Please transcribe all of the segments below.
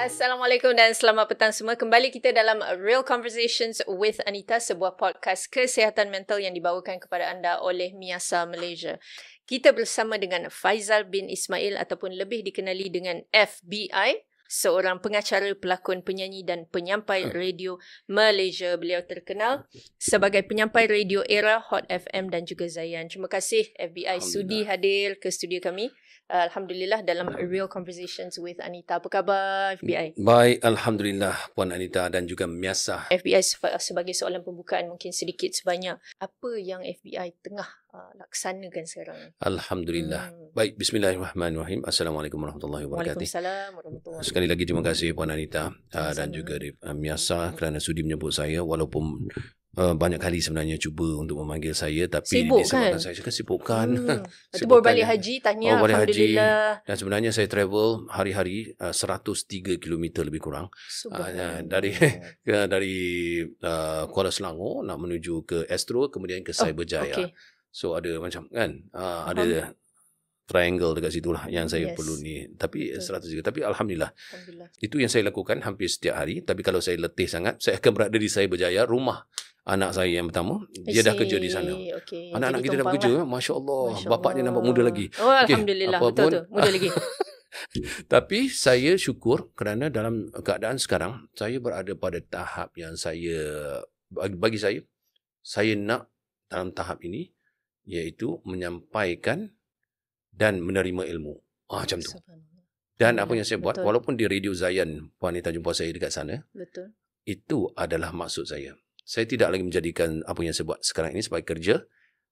Assalamualaikum dan selamat petang semua. Kembali kita dalam Real Conversations with Anita, sebuah podcast kesihatan mental yang dibawakan kepada anda oleh Miasa Malaysia. Kita bersama dengan Faizal bin Ismail ataupun lebih dikenali dengan FBI seorang pengacara, pelakon, penyanyi dan penyampai hmm. radio Malaysia. Beliau terkenal sebagai penyampai radio era Hot FM dan juga Zayan. Terima kasih FBI sudi hadir ke studio kami uh, alhamdulillah dalam real conversations with Anita. Apa khabar FBI? Mm, baik, alhamdulillah puan Anita dan juga Miasa. FBI sebagai soalan pembukaan mungkin sedikit sebanyak apa yang FBI tengah uh, laksanakan sekarang? Alhamdulillah. Hmm. Baik, bismillahirrahmanirrahim. Assalamualaikum warahmatullahi wabarakatuh. Waalaikumsalam warahmatullahi wabarakatuh. Sekali lagi terima kasih puan Anita uh, dan juga uh, Miasa hmm. kerana sudi menyebut saya walaupun Uh, banyak kali sebenarnya cuba untuk memanggil saya tapi sibuk disebabkan kan? saya kan Hmm. sibukkan. Ya. Itu balik haji tanya oh, alhamdulillah. Haji. Dan sebenarnya saya travel hari-hari uh, 103 km lebih kurang. Uh, dari uh, dari uh, Kuala Selangor nak menuju ke Astro kemudian ke oh, Cyberjaya. Oh, okay. So ada macam kan uh, uh-huh. ada triangle dekat lah yang saya yes. perlu ni tapi Betul. 103 tapi alhamdulillah. alhamdulillah itu yang saya lakukan hampir setiap hari tapi kalau saya letih sangat saya akan berada di Cyberjaya rumah anak saya yang pertama dia dah kerja di sana okay. anak-anak kita dah bekerja lah. masya Allah bapaknya nampak muda lagi oh, alhamdulillah okay. betul tu muda lagi tapi saya syukur kerana dalam keadaan sekarang saya berada pada tahap yang saya bagi saya saya nak dalam tahap ini iaitu menyampaikan dan menerima ilmu ah, macam tu dan apa yang saya buat betul. walaupun di radio Zayan wanita jumpa saya dekat sana betul itu adalah maksud saya saya tidak lagi menjadikan apa yang saya buat sekarang ini sebagai kerja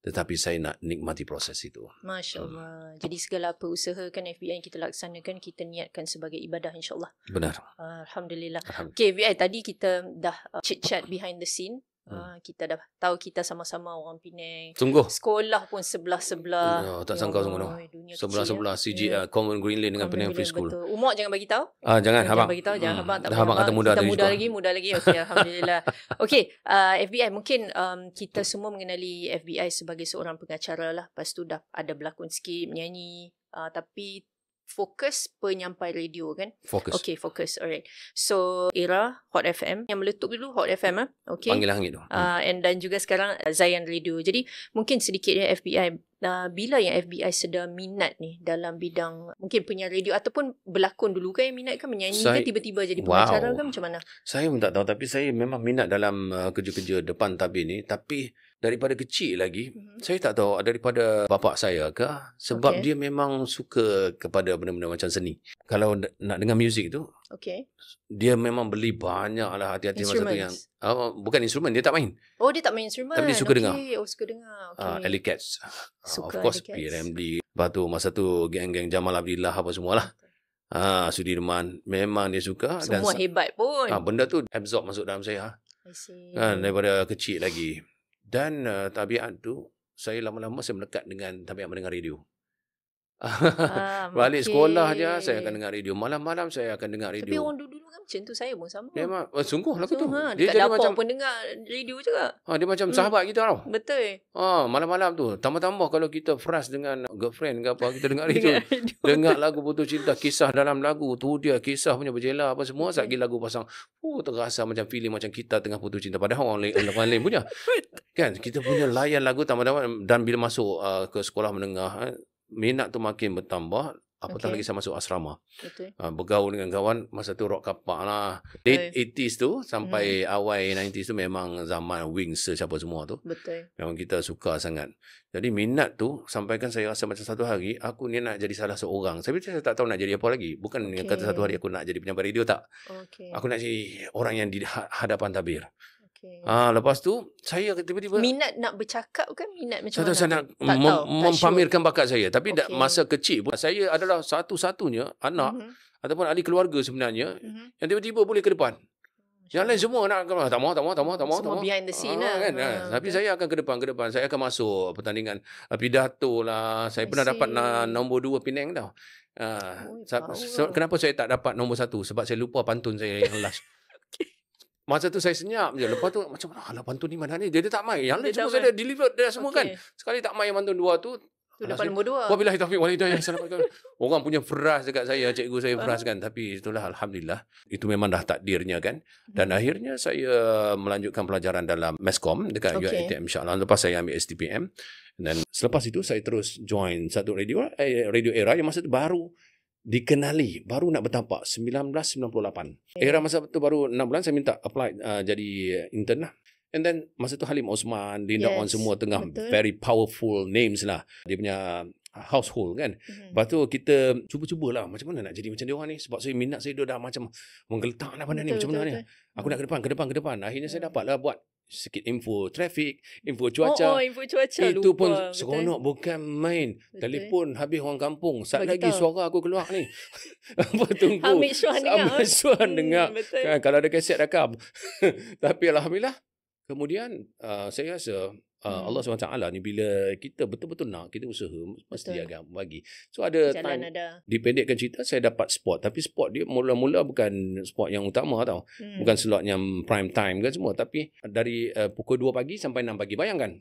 tetapi saya nak nikmati proses itu. Masya Allah. Hmm. Jadi segala apa usaha kan FBI yang kita laksanakan, kita niatkan sebagai ibadah insyaallah. Benar. Alhamdulillah. Alhamdulillah. Okay, FBI tadi kita dah uh, chit-chat behind the scene. Hmm. Ah, kita dah tahu kita sama-sama orang Penang. Sungguh. Sekolah pun sebelah-sebelah. Oh, tak ya sangka sungguh. Oh, sebelah-sebelah ya. CG yeah. uh, Common Green Lane dengan Penang Free School. Betul. Umar jangan bagi tahu. Ah uh, jangan, habang. Jangan bagi tahu, hmm. habang. Tak dah habang kata muda kita muda lagi, muda lagi. Okey, alhamdulillah. Okey, uh, ah, FBI mungkin um, kita semua mengenali FBI sebagai seorang pengacara lah. Pastu dah ada berlakon sikit, menyanyi. Uh, tapi fokus penyampai radio kan fokus okay fokus alright so era hot fm yang meletup dulu hot fm ah okay panggil langit tu uh, and dan juga sekarang uh, zayan radio jadi mungkin sedikit ya fbi uh, bila yang fbi sedar minat ni dalam bidang mungkin penyiar radio ataupun berlakon dulu kan yang minat kan menyanyi saya, kan tiba-tiba jadi pengacara wow. kan macam mana saya pun tak tahu tapi saya memang minat dalam uh, kerja-kerja depan tabir ni tapi daripada kecil lagi mm-hmm. saya tak tahu daripada bapak saya ke sebab okay. dia memang suka kepada benda-benda macam seni kalau nak dengar muzik tu okay. dia memang beli banyak lah hati-hati masa tu yang uh, bukan instrumen dia tak main oh dia tak main instrumen tapi dia suka okay. dengar oh suka dengar ah, okay. uh, suka uh, of course PRM lepas tu masa tu geng-geng Jamal Abdillah apa semualah Ah ha, Sudirman memang dia suka semua dan semua hebat pun. Ah ha, benda tu absorb masuk dalam saya. Ah. I see. Kan daripada kecil lagi. Dan uh, tabiat tu, saya lama-lama saya melekat dengan tabiat mendengar radio. Ah, Balik okay. sekolah je Saya akan dengar radio Malam-malam saya akan dengar radio Tapi orang dulu-dulu kan macam tu Saya pun sama Memang eh, oh, Sungguh lah so, tu ha, dia jadi macam, pun dengar radio juga ha, ah, Dia macam hmm. sahabat kita tau Betul ha, Malam-malam tu Tambah-tambah kalau kita Fras dengan girlfriend ke apa Kita dengar radio Dengar, radio dengar lagu putus cinta Kisah dalam lagu Tu dia kisah punya berjela Apa semua Sagi lagu pasang Oh terasa macam feeling Macam kita tengah putus cinta Padahal orang lain, orang lain punya Kan Kita punya layan lagu Tambah-tambah Dan bila masuk uh, Ke sekolah menengah eh, minat tu makin bertambah apatah okay. lagi saya masuk asrama. Betul. Uh, bergaul dengan kawan masa tu rock kapak lah. Late 80s tu sampai hmm. awal 90s tu memang zaman Wings siapa semua tu. Betul. Memang kita suka sangat. Jadi minat tu sampaikan saya rasa macam satu hari aku ni nak jadi salah seorang. Saya Tapi saya tak tahu nak jadi apa lagi. Bukan okay. kata satu hari aku nak jadi penyampai radio tak. Okay. Aku nak jadi orang yang di ha-, hadapan tabir. Okay. Ah, lepas tu saya tiba-tiba minat nak bercakap kan minat macam mana? Saya nak mem- mempamerkan bakat saya tapi okay. masa kecil pun saya adalah satu-satunya anak mm-hmm. ataupun ahli keluarga sebenarnya mm-hmm. yang tiba-tiba boleh ke depan. Yang lain semua nak tak mau, tak mau, tak mau, tak mau Semua behind the scene ah, lah. Kan, ah, kan. Tapi saya akan ke depan, ke depan. Saya akan masuk pertandingan ah, pidato lah. Saya I pernah see. dapat nombor dua Penang tau. Ah, oh, sa- kenapa saya tak dapat nombor satu? Sebab saya lupa pantun saya yang last. Masa tu saya senyap je. Lepas tu macam mana ah, lah pantun ni mana ni. Dia, dia tak main. Yang lain cuma saya dah deliver dah semua okay. kan. Sekali tak main yang pantun dua tu. Tu depan nombor dua. Wabilah hitafiq wal Orang punya feras dekat saya. Cikgu saya ah. feras kan. Tapi itulah Alhamdulillah. Itu memang dah takdirnya kan. Dan hmm. akhirnya saya melanjutkan pelajaran dalam MESCOM. Dekat okay. UITM insyaAllah. Lepas saya ambil STPM. Dan selepas itu saya terus join satu radio. Eh, radio era yang masa tu baru dikenali baru nak bertapak 1998 era masa tu baru 6 bulan saya minta apply uh, jadi intern lah and then masa tu Halim Osman Linda yes, on semua tengah betul. very powerful names lah dia punya uh, household kan mm-hmm. lepas tu kita cuba-cubalah macam mana nak jadi macam dia orang ni sebab saya minat saya dah macam menggeletak lah benda ni macam mana ni aku nak ke depan ke depan ke depan akhirnya saya mm. dapatlah buat sikit info trafik, info oh, cuaca. Oh, oh info cuaca. Itu lupa, pun seronok betul? bukan main. Betul. Telepon habis orang kampung. Sat Bagi lagi tahu. suara aku keluar ni. Apa tunggu? Ambil suan dengar. Ambil suan hmm, dengar. kan, kalau ada kaset rakam. Tapi Alhamdulillah. Kemudian uh, saya rasa Ah, hmm. Allah SWT ni bila kita betul-betul nak kita usaha mesti Betul. agak bagi so ada Jalan time ada. dipendekkan cerita saya dapat spot tapi spot dia mula-mula bukan spot yang utama tau hmm. bukan slot yang prime time kan semua tapi dari uh, pukul 2 pagi sampai 6 pagi bayangkan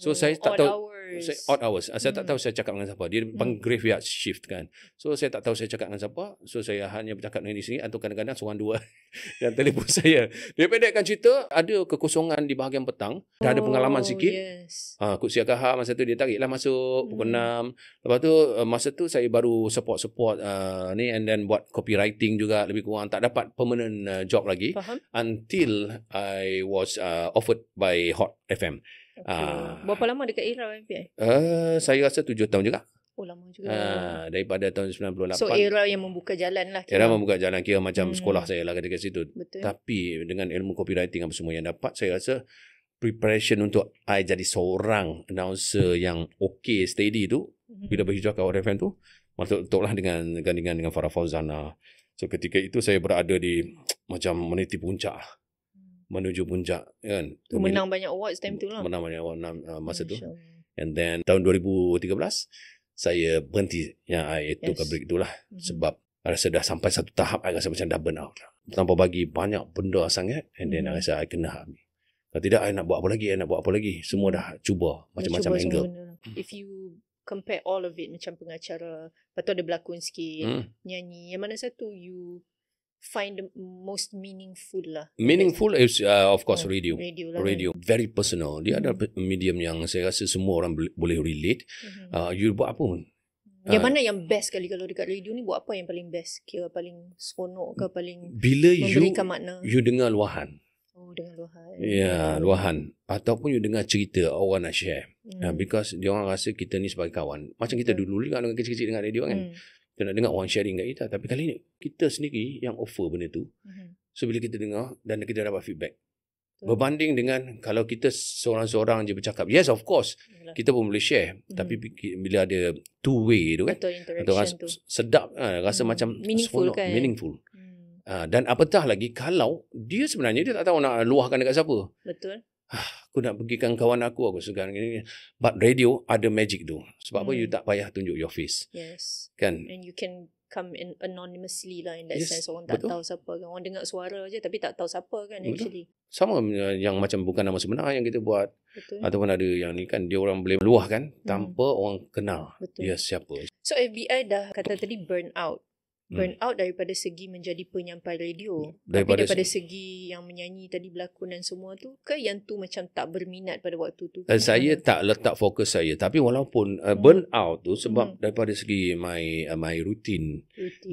So oh, saya tak odd tahu hours. saya odd hours. Hmm. Saya tak tahu hmm. saya cakap dengan siapa. Dia hmm. bang graveyard shift kan. So saya tak tahu saya cakap dengan siapa. So saya hanya bercakap dengan di sini atau kadang-kadang seorang dua yang telefon saya. Dia pendekkan cerita, ada kekosongan di bahagian petang. Oh, dah ada pengalaman oh, sikit. Yes. Ha, Kut Siakaha masa tu dia tariklah masuk hmm. pukul 6. Lepas tu eh, masa tu saya baru support-support uh, ni and then buat copywriting juga lebih kurang. Tak dapat permanent uh, job lagi. Faham? Until I was uh, offered by Hot FM. Okay. Ah. Berapa lama dekat era MPI? Uh, eh, saya rasa tujuh tahun juga. Oh lama juga. Uh, daripada tahun 98. So era yang membuka jalan lah. Kira. Era membuka jalan kira macam hmm. sekolah saya lah dekat situ. Betul. Tapi dengan ilmu copywriting apa semua yang dapat, saya rasa preparation untuk I jadi seorang announcer yang okay, steady tu, hmm. bila berhijrah ke RFM tu, maksud lah dengan gandingan dengan Farah Fauzana. So ketika itu saya berada di macam meniti puncak lah menuju puncak kan. Menang banyak awards time tu lah. Menang banyak awards uh, masa tu. And then tahun 2013 saya berhenti yang I yes. took a break tu lah. Mm-hmm. Sebab I rasa dah sampai satu tahap I rasa macam dah burn out. Tanpa bagi banyak benda sangat and then mm-hmm. I rasa I kena hami. Kalau tidak I nak buat apa lagi, I nak buat apa lagi. Semua mm-hmm. dah cuba macam-macam cuba angle. If you compare all of it macam pengacara, lepas tu ada berlakon sikit, mm. nyanyi. Yang mana satu you find the most meaningful lah. Meaningful is uh, of course uh, radio. Radio, lah radio. Kan? very personal. Dia mm ada medium yang saya rasa semua orang boleh relate. Mm-hmm. Uh, you buat apa pun. Yang uh, mana yang best kali kalau dekat radio ni buat apa yang paling best? Kira paling seronok ke paling Bila you, makna? you dengar luahan. Oh, dengar luahan. Ya, yeah, luahan. Ataupun you dengar cerita orang nak share. Hmm. Because dia orang rasa kita ni sebagai kawan. Macam kita hmm. dulu juga dengan kecil-kecil dengan radio kan. Hmm kita nak dengar orang sharing kat kita tapi kali ni kita sendiri yang offer benda tu mm-hmm. so bila kita dengar dan kita dapat feedback mm berbanding dengan kalau kita seorang-seorang je bercakap yes of course Yalah. kita pun boleh share mm-hmm. tapi bila ada two way tu kan atau ha, rasa tu. sedap rasa mm-hmm. macam meaningful kan meaningful mm. dan apatah lagi kalau dia sebenarnya dia tak tahu nak luahkan dekat siapa betul aku nak pergikan kawan aku aku sekarang ini, but radio ada magic tu sebab hmm. apa you hmm. tak payah tunjuk your face yes kan and you can come in anonymously lah in that yes. sense orang tak Betul. tahu siapa kan orang dengar suara aja tapi tak tahu siapa kan Betul. actually sama eh, yang macam bukan nama sebenar yang kita buat Betul. ataupun ada yang ni kan dia orang boleh meluahkan hmm. tanpa hmm. orang kenal Betul. dia siapa so FBI dah kata tadi burn out Hmm. burn out daripada segi menjadi penyampai radio hmm. daripada, tapi daripada segi, segi yang menyanyi tadi berlakon dan semua tu ke yang tu macam tak berminat pada waktu tu dan eh, saya tak letak fokus saya tapi walaupun uh, hmm. burn out tu sebab hmm. daripada segi my uh, my rutin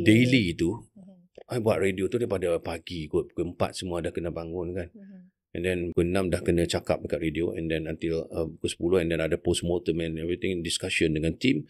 daily tu hmm. I buat radio tu daripada pagi kot pukul 4 semua dah kena bangun kan hmm. and then pukul 6 dah kena cakap dekat radio and then until uh, pukul 10 and then ada post mortem and everything discussion dengan team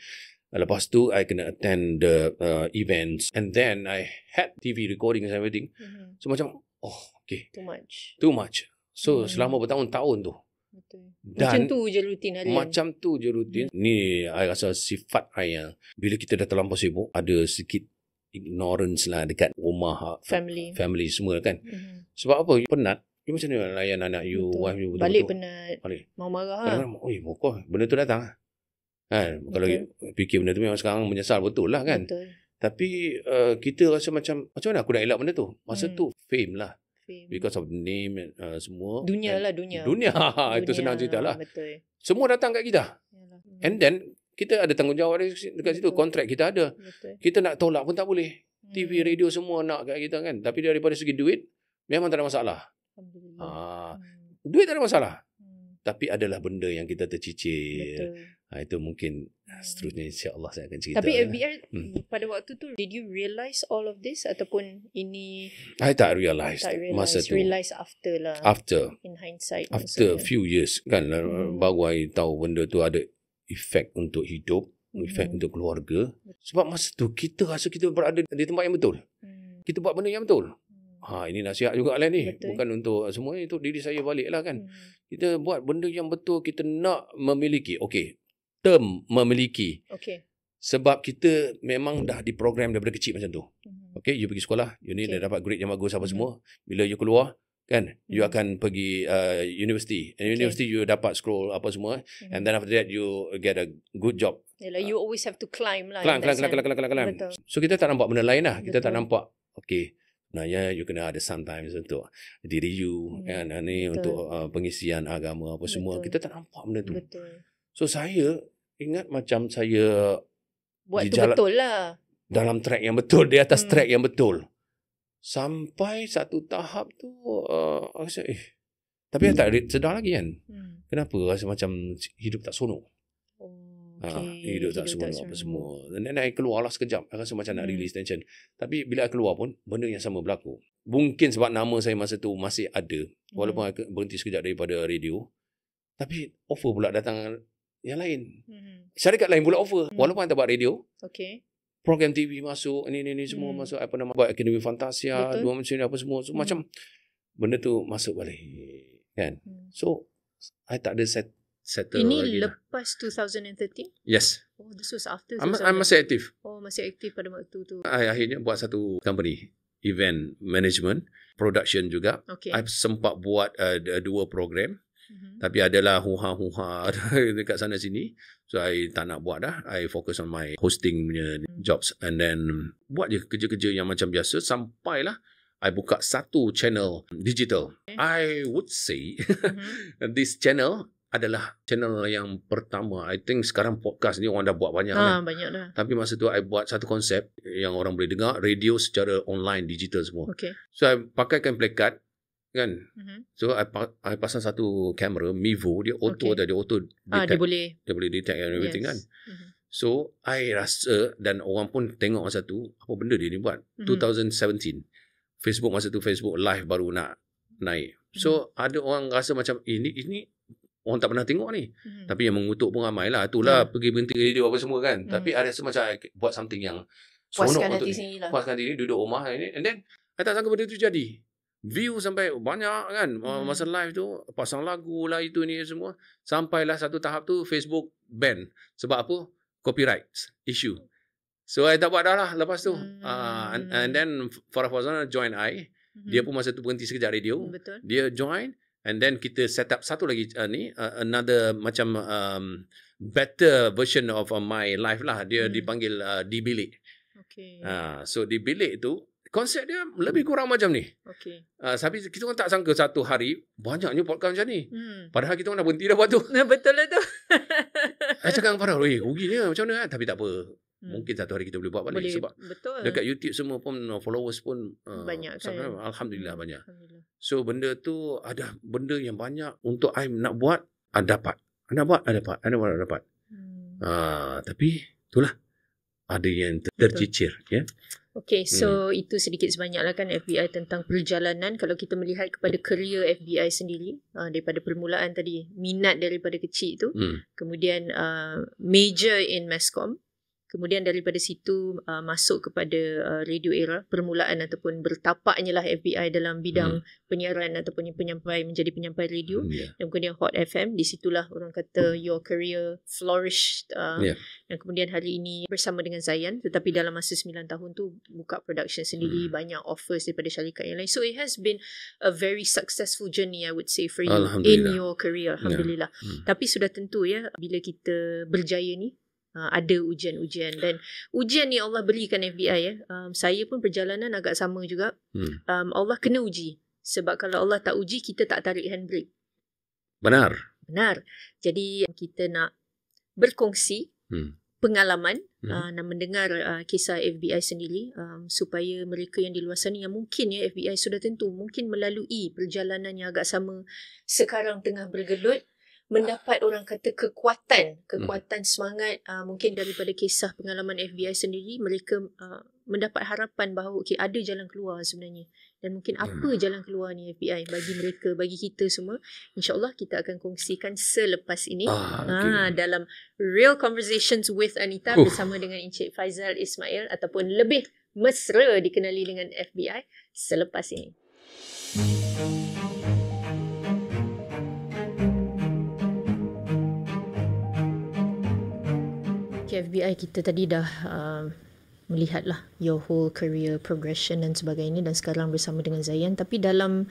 Uh, lepas tu, I kena attend the uh, events. And then, I had TV recordings and everything. Mm-hmm. So, macam, oh, okay. Too much. Too much. So, mm-hmm. selama bertahun-tahun tu. Betul. Dan macam tu je rutin ada. Macam tu je rutin. Mm-hmm. Ni, I rasa sifat I yang, bila kita dah terlampau sibuk, ada sikit ignorance lah dekat rumah. Ah, family. Family semua kan. Mm-hmm. Sebab apa? You penat. You ya, macam ni layan anak you, betul. wife you. Betul-betul. Balik penat. Balik. Mau marah lah. Oh, benda tu datang lah. Kan? Betul. Kalau fikir benda tu memang sekarang menyesal betul lah kan. Betul. Tapi uh, kita rasa macam, macam mana aku nak elak benda tu? Masa hmm. tu fame lah. Fame. Because of the name uh, semua. Dunia kan? lah dunia. Dunia. dunia. Itu senang cerita lah. Betul. Semua datang kat kita. Hmm. And then kita ada tanggungjawab dekat situ. Kontrak kita ada. Betul. Kita nak tolak pun tak boleh. Hmm. TV, radio semua nak kat kita kan. Tapi daripada segi duit, memang tak ada masalah. Ha. Hmm. Duit tak ada masalah. Hmm. Tapi adalah benda yang kita tercicir. Betul. Ha, itu mungkin hmm. seterusnya insyaAllah saya akan cerita. Tapi FBR lah. hmm. pada waktu tu, did you realise all of this ataupun ini? I tak realise. Tak realise. Masa tu. Realise after lah. After. In hindsight. After a few years kan. Lah, hmm. Baru I tahu benda tu ada efek untuk hidup. Efek hmm. untuk keluarga. Sebab masa tu kita rasa kita berada di tempat yang betul. Hmm. Kita buat benda yang betul. Hmm. Ha, ini nasihat juga lah ni. Betul. Bukan untuk semua itu diri saya balik lah kan. Hmm. Kita buat benda yang betul. Kita nak memiliki. Okey term memiliki. Okay. Sebab kita memang dah diprogram daripada kecil macam tu. hmm Okay, you pergi sekolah, you ni okay. dah dapat grade yang bagus apa hmm semua. Bila you keluar, kan, hmm you mhm. akan pergi uh, university. And university okay. you dapat scroll apa semua. hmm And then after that, you get a good job. Yeah, you always have to climb lah. Climb, climb, climb, climb, climb, climb, climb. So, kita tak nampak benda lain lah. Kita Betul. tak nampak, okay, Sebenarnya you kena ada sometimes untuk diri you hmm. kan ah, ni untuk uh, pengisian agama apa Betul. semua kita tak nampak benda tu. Betul. So saya ingat macam saya buat tu jalan, betul lah dalam track yang betul di atas hmm. track yang betul sampai satu tahap tu uh, rasa eh tapi hmm. tak sedar lagi kan hmm. kenapa rasa macam hidup tak seronok oh, ah, Okay. Ha, hidup tak semua apa sure. semua. Dan then I keluar lah sekejap. I rasa macam nak hmm. release tension. Tapi bila I keluar pun, benda yang sama berlaku. Mungkin sebab nama saya masa tu masih ada. Walaupun hmm. I berhenti sekejap daripada radio. Tapi offer pula datang yang lain. Mm-hmm. Syarikat lain pula offer. Mm-hmm. Walaupun tak buat radio. Okay. Program TV masuk. Ini, ini, ini semua mm-hmm. masuk. Apa nama? Buat Akademi Fantasia. Dua macam ni apa semua. So, mm-hmm. Macam benda tu masuk balik. Kan? Mm-hmm. So, I tak ada set. Settle ini lagi lah. lepas lah. 2013? Yes. Oh, this was after. I'm, I'm masih aktif. Oh, masih aktif pada waktu tu. I akhirnya buat satu company. Event management. Production juga. Okay. I sempat buat uh, dua program. Mm-hmm. Tapi adalah huha-huha dekat sana sini. So, I tak nak buat dah. I focus on my hosting punya mm-hmm. jobs. And then, buat je kerja-kerja yang macam biasa. Sampailah, I buka satu channel digital. Okay. I would say, mm-hmm. this channel adalah channel yang pertama. I think sekarang podcast ni orang dah buat banyak. Ha, kan? banyak dah. Tapi masa tu, I buat satu konsep yang orang boleh dengar. Radio secara online, digital semua. Okay. So, I pakaikan play card kan mm-hmm. so I, I pasang satu kamera Mivo dia auto okay. dah dia auto detect ah, dia boleh dia boleh detect and everything yes. kan mm-hmm. so I rasa dan orang pun tengok masa tu apa benda dia ni buat mm-hmm. 2017 Facebook masa tu Facebook live baru nak naik so mm-hmm. ada orang rasa macam ini eh, ini orang tak pernah tengok ni mm-hmm. tapi yang mengutuk pun ramai lah itulah yeah. pergi berhenti video apa semua kan mm-hmm. tapi I rasa macam I buat something yang puaskan hati sini lah puaskan diri duduk rumah ini. and then I tak sangka benda tu jadi view sampai banyak kan hmm. masa live tu pasang lagu lah itu ni semua sampailah satu tahap tu Facebook ban sebab apa copyright issue so I tak buat dah lah lepas tu ah, hmm. uh, and, and then Farah Fazana join I hmm. dia pun masa tu berhenti sekejap radio Betul. dia join and then kita set up satu lagi uh, ni uh, another macam um, better version of uh, my life lah dia hmm. dipanggil uh, di bilik okay. uh, so di bilik tu Konsep dia lebih kurang macam ni. Okay. Uh, ah, tapi kita kan tak sangka satu hari banyaknya podcast macam ni. Hmm. Padahal kita kan dah berhenti dah buat tu. Betul lah tu. Saya cakap dengan Farah, eh ruginya macam mana eh? Tapi tak apa. Hmm. Mungkin satu hari kita boleh buat balik. Boleh, sebab betul. dekat YouTube semua pun uh, followers pun uh, banyak kan? Sangat, Alhamdulillah hmm, banyak. So benda tu ada benda yang banyak untuk I nak buat, I dapat. I nak buat, I dapat. I nak buat, I dapat. Hmm. Uh, tapi itulah. Ada yang ter- tercicir. Ya. Yeah? Okay, so hmm. itu sedikit sebanyaklah kan FBI tentang perjalanan kalau kita melihat kepada kerjaya FBI sendiri uh, daripada permulaan tadi minat daripada kecil itu hmm. kemudian uh, major in mass comm Kemudian daripada situ uh, masuk kepada uh, radio era permulaan ataupun bertapaknya lah FBI dalam bidang hmm. penyiaran ataupun penyampai menjadi penyampai radio hmm, yeah. dan kemudian Hot FM di situlah orang kata hmm. your career flourished uh, yeah. dan kemudian hari ini bersama dengan Zayan tetapi dalam masa 9 tahun tu buka production sendiri hmm. banyak offers daripada syarikat yang lain so it has been a very successful journey I would say for you in your career ya. alhamdulillah yeah. hmm. tapi sudah tentu ya bila kita berjaya ni Ah, ada ujian-ujian dan ujian ni Allah berikan FBI ya. Um, saya pun perjalanan agak sama juga. Hmm. Um, Allah kena uji. Sebab kalau Allah tak uji kita tak tarik handbrake. Benar. Benar. Jadi kita nak berkongsi hmm. pengalaman hmm. Uh, ah, nak mendengar uh, kisah FBI sendiri um, supaya mereka yang di luar sana yang mungkin ya FBI sudah tentu mungkin melalui perjalanan yang agak sama sekarang tengah bergelut mendapat orang kata kekuatan, kekuatan hmm. semangat uh, mungkin daripada kisah pengalaman FBI sendiri mereka uh, mendapat harapan bahawa okay, ada jalan keluar sebenarnya dan mungkin hmm. apa jalan keluar ni FBI bagi mereka, bagi kita semua insyaAllah kita akan kongsikan selepas ini ah, ah okay. ha, dalam Real Conversations with Anita uh. bersama dengan Encik Faizal Ismail ataupun lebih mesra dikenali dengan FBI selepas ini. Hmm. FBI kita tadi dah uh, melihatlah your whole career progression dan sebagainya dan sekarang bersama dengan Zayan tapi dalam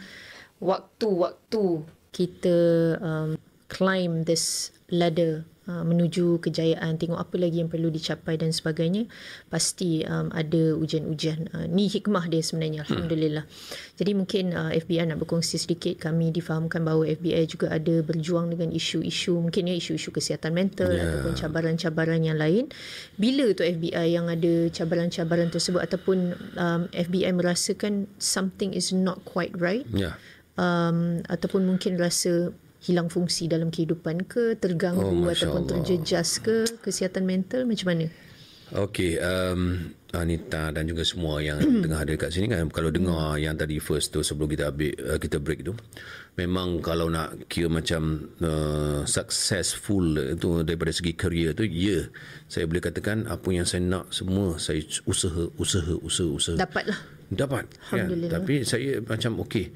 waktu-waktu kita um, climb this ladder Ah, menuju kejayaan, tengok apa lagi yang perlu dicapai dan sebagainya, pasti um, ada ujian-ujian. Uh, ni hikmah dia sebenarnya, hmm. Alhamdulillah. Hmm. Jadi mungkin uh, ah, FBI nak berkongsi sedikit, kami difahamkan bahawa FBI juga ada berjuang dengan isu-isu, mungkinnya isu-isu kesihatan mental yeah. ataupun cabaran-cabaran yang lain. Bila tu FBI yang ada cabaran-cabaran tersebut ataupun um, FBI merasakan something is not quite right? Yeah. Um, ataupun mungkin rasa hilang fungsi dalam kehidupan ke terganggu oh, ataupun terjejas ke kesihatan mental macam mana Okey um Anita dan juga semua yang tengah ada dekat sini kan kalau dengar hmm. yang tadi first tu sebelum kita ambil uh, kita break tu memang kalau nak kira macam uh, successful itu daripada segi career tu ya yeah, saya boleh katakan apa yang saya nak semua saya usaha usaha usaha usaha dapatlah dapat kan? alhamdulillah ya, tapi saya macam okey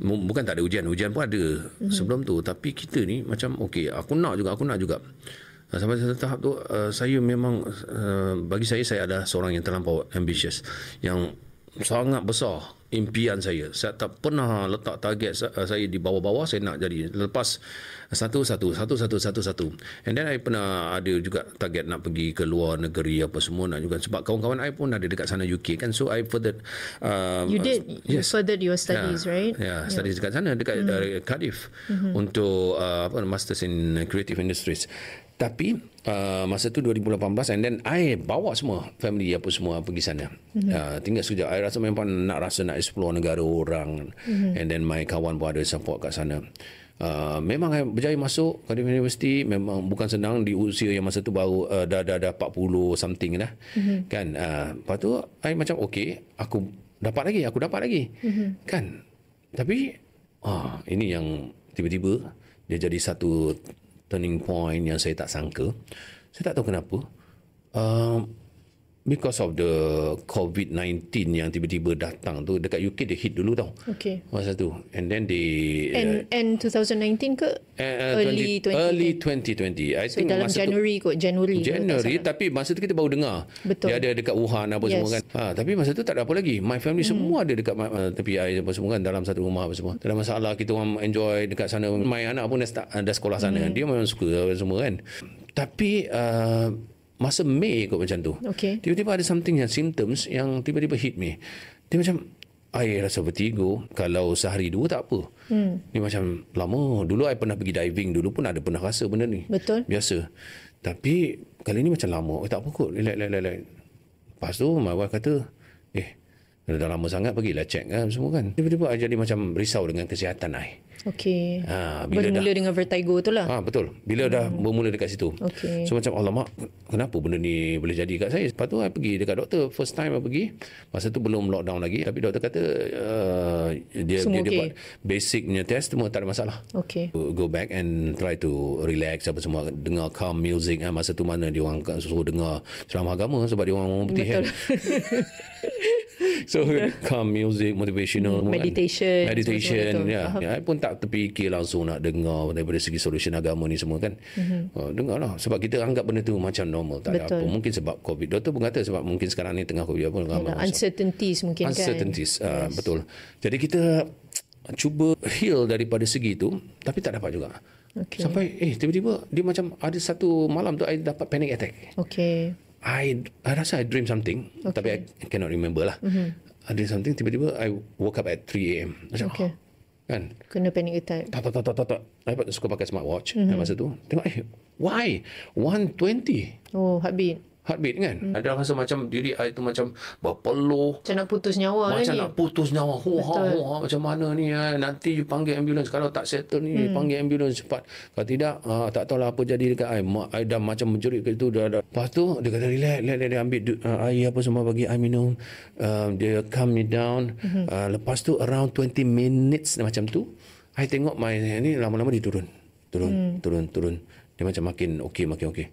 bukan tak ada ujian ujian pun ada mm-hmm. sebelum tu tapi kita ni macam okey aku nak juga aku nak juga ah, sampai satu tahap tu uh, saya memang uh, bagi saya saya adalah seorang yang terlampau ambitious yang sangat besar impian saya. Saya tak pernah letak target eh, saya di bawah-bawah saya nak jadi lepas satu satu satu satu satu satu. And then saya pernah ada juga target nak pergi ke luar negeri apa semua nak juga sebab kawan-kawan saya pun ada dekat sana UK kan. So I further uh, You did you yes. furthered your studies, yeah. right? Yeah, yeah. studies yeah. dekat sana dekat mm. Cardiff mm-hmm. untuk uh, apa Masters in creative industries. Tapi uh, masa tu 2018 and then I bawa semua family apa semua pergi sana. Mm-hmm. Uh, tinggal sekejap. I rasa memang nak rasa nak explore negara orang. Mm-hmm. And then my kawan pun ada support kat sana. Uh, memang saya berjaya masuk ke University memang bukan senang di usia yang masa tu baru uh, dah, dah dah dah 40 something dah. Mm-hmm. Kan? Uh, lepas tu saya macam okay, aku dapat lagi, aku dapat lagi. Mm-hmm. Kan? Tapi ah uh, ini yang tiba-tiba dia jadi satu turning point yang saya tak sangka. Saya tak tahu kenapa. Uh, because of the COVID-19 yang tiba-tiba datang tu dekat UK dia hit dulu tau. Okay. Masa tu. And then they and uh, and 2019 ke uh, early 20, early 2020. I so think dalam masa January tu, kot January. January tapi masa tu kita baru dengar Betul. dia ada dekat Wuhan apa yes. semua kan. Ha tapi masa tu tak ada apa lagi. My family hmm. semua ada dekat uh, tepi air apa semua kan dalam satu rumah apa semua. Tak ada masalah kita orang enjoy dekat sana. My anak pun dah, start, dah sekolah sana. Hmm. Dia memang suka apa semua kan. Tapi uh, masa Mei kot macam tu. Okay. Tiba-tiba ada something yang symptoms yang tiba-tiba hit me. Dia macam I rasa vertigo kalau sehari dua tak apa. Hmm. Ni macam lama. Dulu I pernah pergi diving dulu pun ada pernah rasa benda ni. Betul. Biasa. Tapi kali ni macam lama. Eh, tak apa kot. Relax, relax, relax. Lepas tu my wife kata eh dah lama sangat pergilah check kan semua kan. Tiba-tiba I jadi macam risau dengan kesihatan I. Okay. Ha, ah, bermula dah, dengan vertigo tu lah. Ha, betul. Bila hmm. dah bermula dekat situ. Okay. So macam Allah mak, kenapa benda ni boleh jadi dekat saya? Lepas tu saya pergi dekat doktor. First time saya pergi. Masa tu belum lockdown lagi. Tapi doktor kata uh, dia, Semua dia, dia okay. buat basic punya test. Semua tak ada masalah. Okay. Go back and try to relax apa semua. Dengar calm music. Ha, masa tu mana dia orang suruh dengar ceramah agama sebab dia orang mengumpul tihan. so calm music, motivational. Hmm, kan. Meditation. Meditation. Ya. Yeah. Yeah, pun tak tak terfikir langsung nak dengar daripada segi solusi agama ni semua kan. Mm-hmm. Uh, dengarlah sebab kita anggap benda tu macam normal tak Betul. ada apa. Mungkin sebab COVID. Doktor pun kata sebab mungkin sekarang ni tengah COVID apa ramai. uncertainties mungkin kan. Uncertainties. Uh, yes. Betul. Jadi kita cuba heal daripada segi itu tapi tak dapat juga. Okay. Sampai eh tiba-tiba dia macam ada satu malam tu saya dapat panic attack. Okay. I, I rasa I dream something okay. tapi I cannot remember lah. Mm-hmm. Ada something tiba-tiba I woke up at 3 a.m. Macam, okay. Oh, Kan? Kena panic attack. Tak, tak, tak, tak, tak. tak. Saya suka pakai smartwatch mm-hmm. masa tu. Tengok, eh, why? 120. Oh, habis heartbeat kan hmm. ada rasa macam diri saya itu macam berpeluh macam nak putus nyawa macam kan ni. nak putus nyawa huha, huha, macam mana ni ya? nanti you panggil ambulans kalau tak settle ni hmm. panggil ambulans cepat kalau tidak uh, tak tahulah apa jadi dekat saya mak saya dah macam menjerit ke situ dah, dah. lepas tu dia kata relax dia, dia ambil du- uh, air apa semua bagi saya minum uh, dia calm me down hmm. uh, lepas tu around 20 minutes macam tu saya tengok my ni lama-lama dia turun turun hmm. turun turun dia macam makin okey makin okey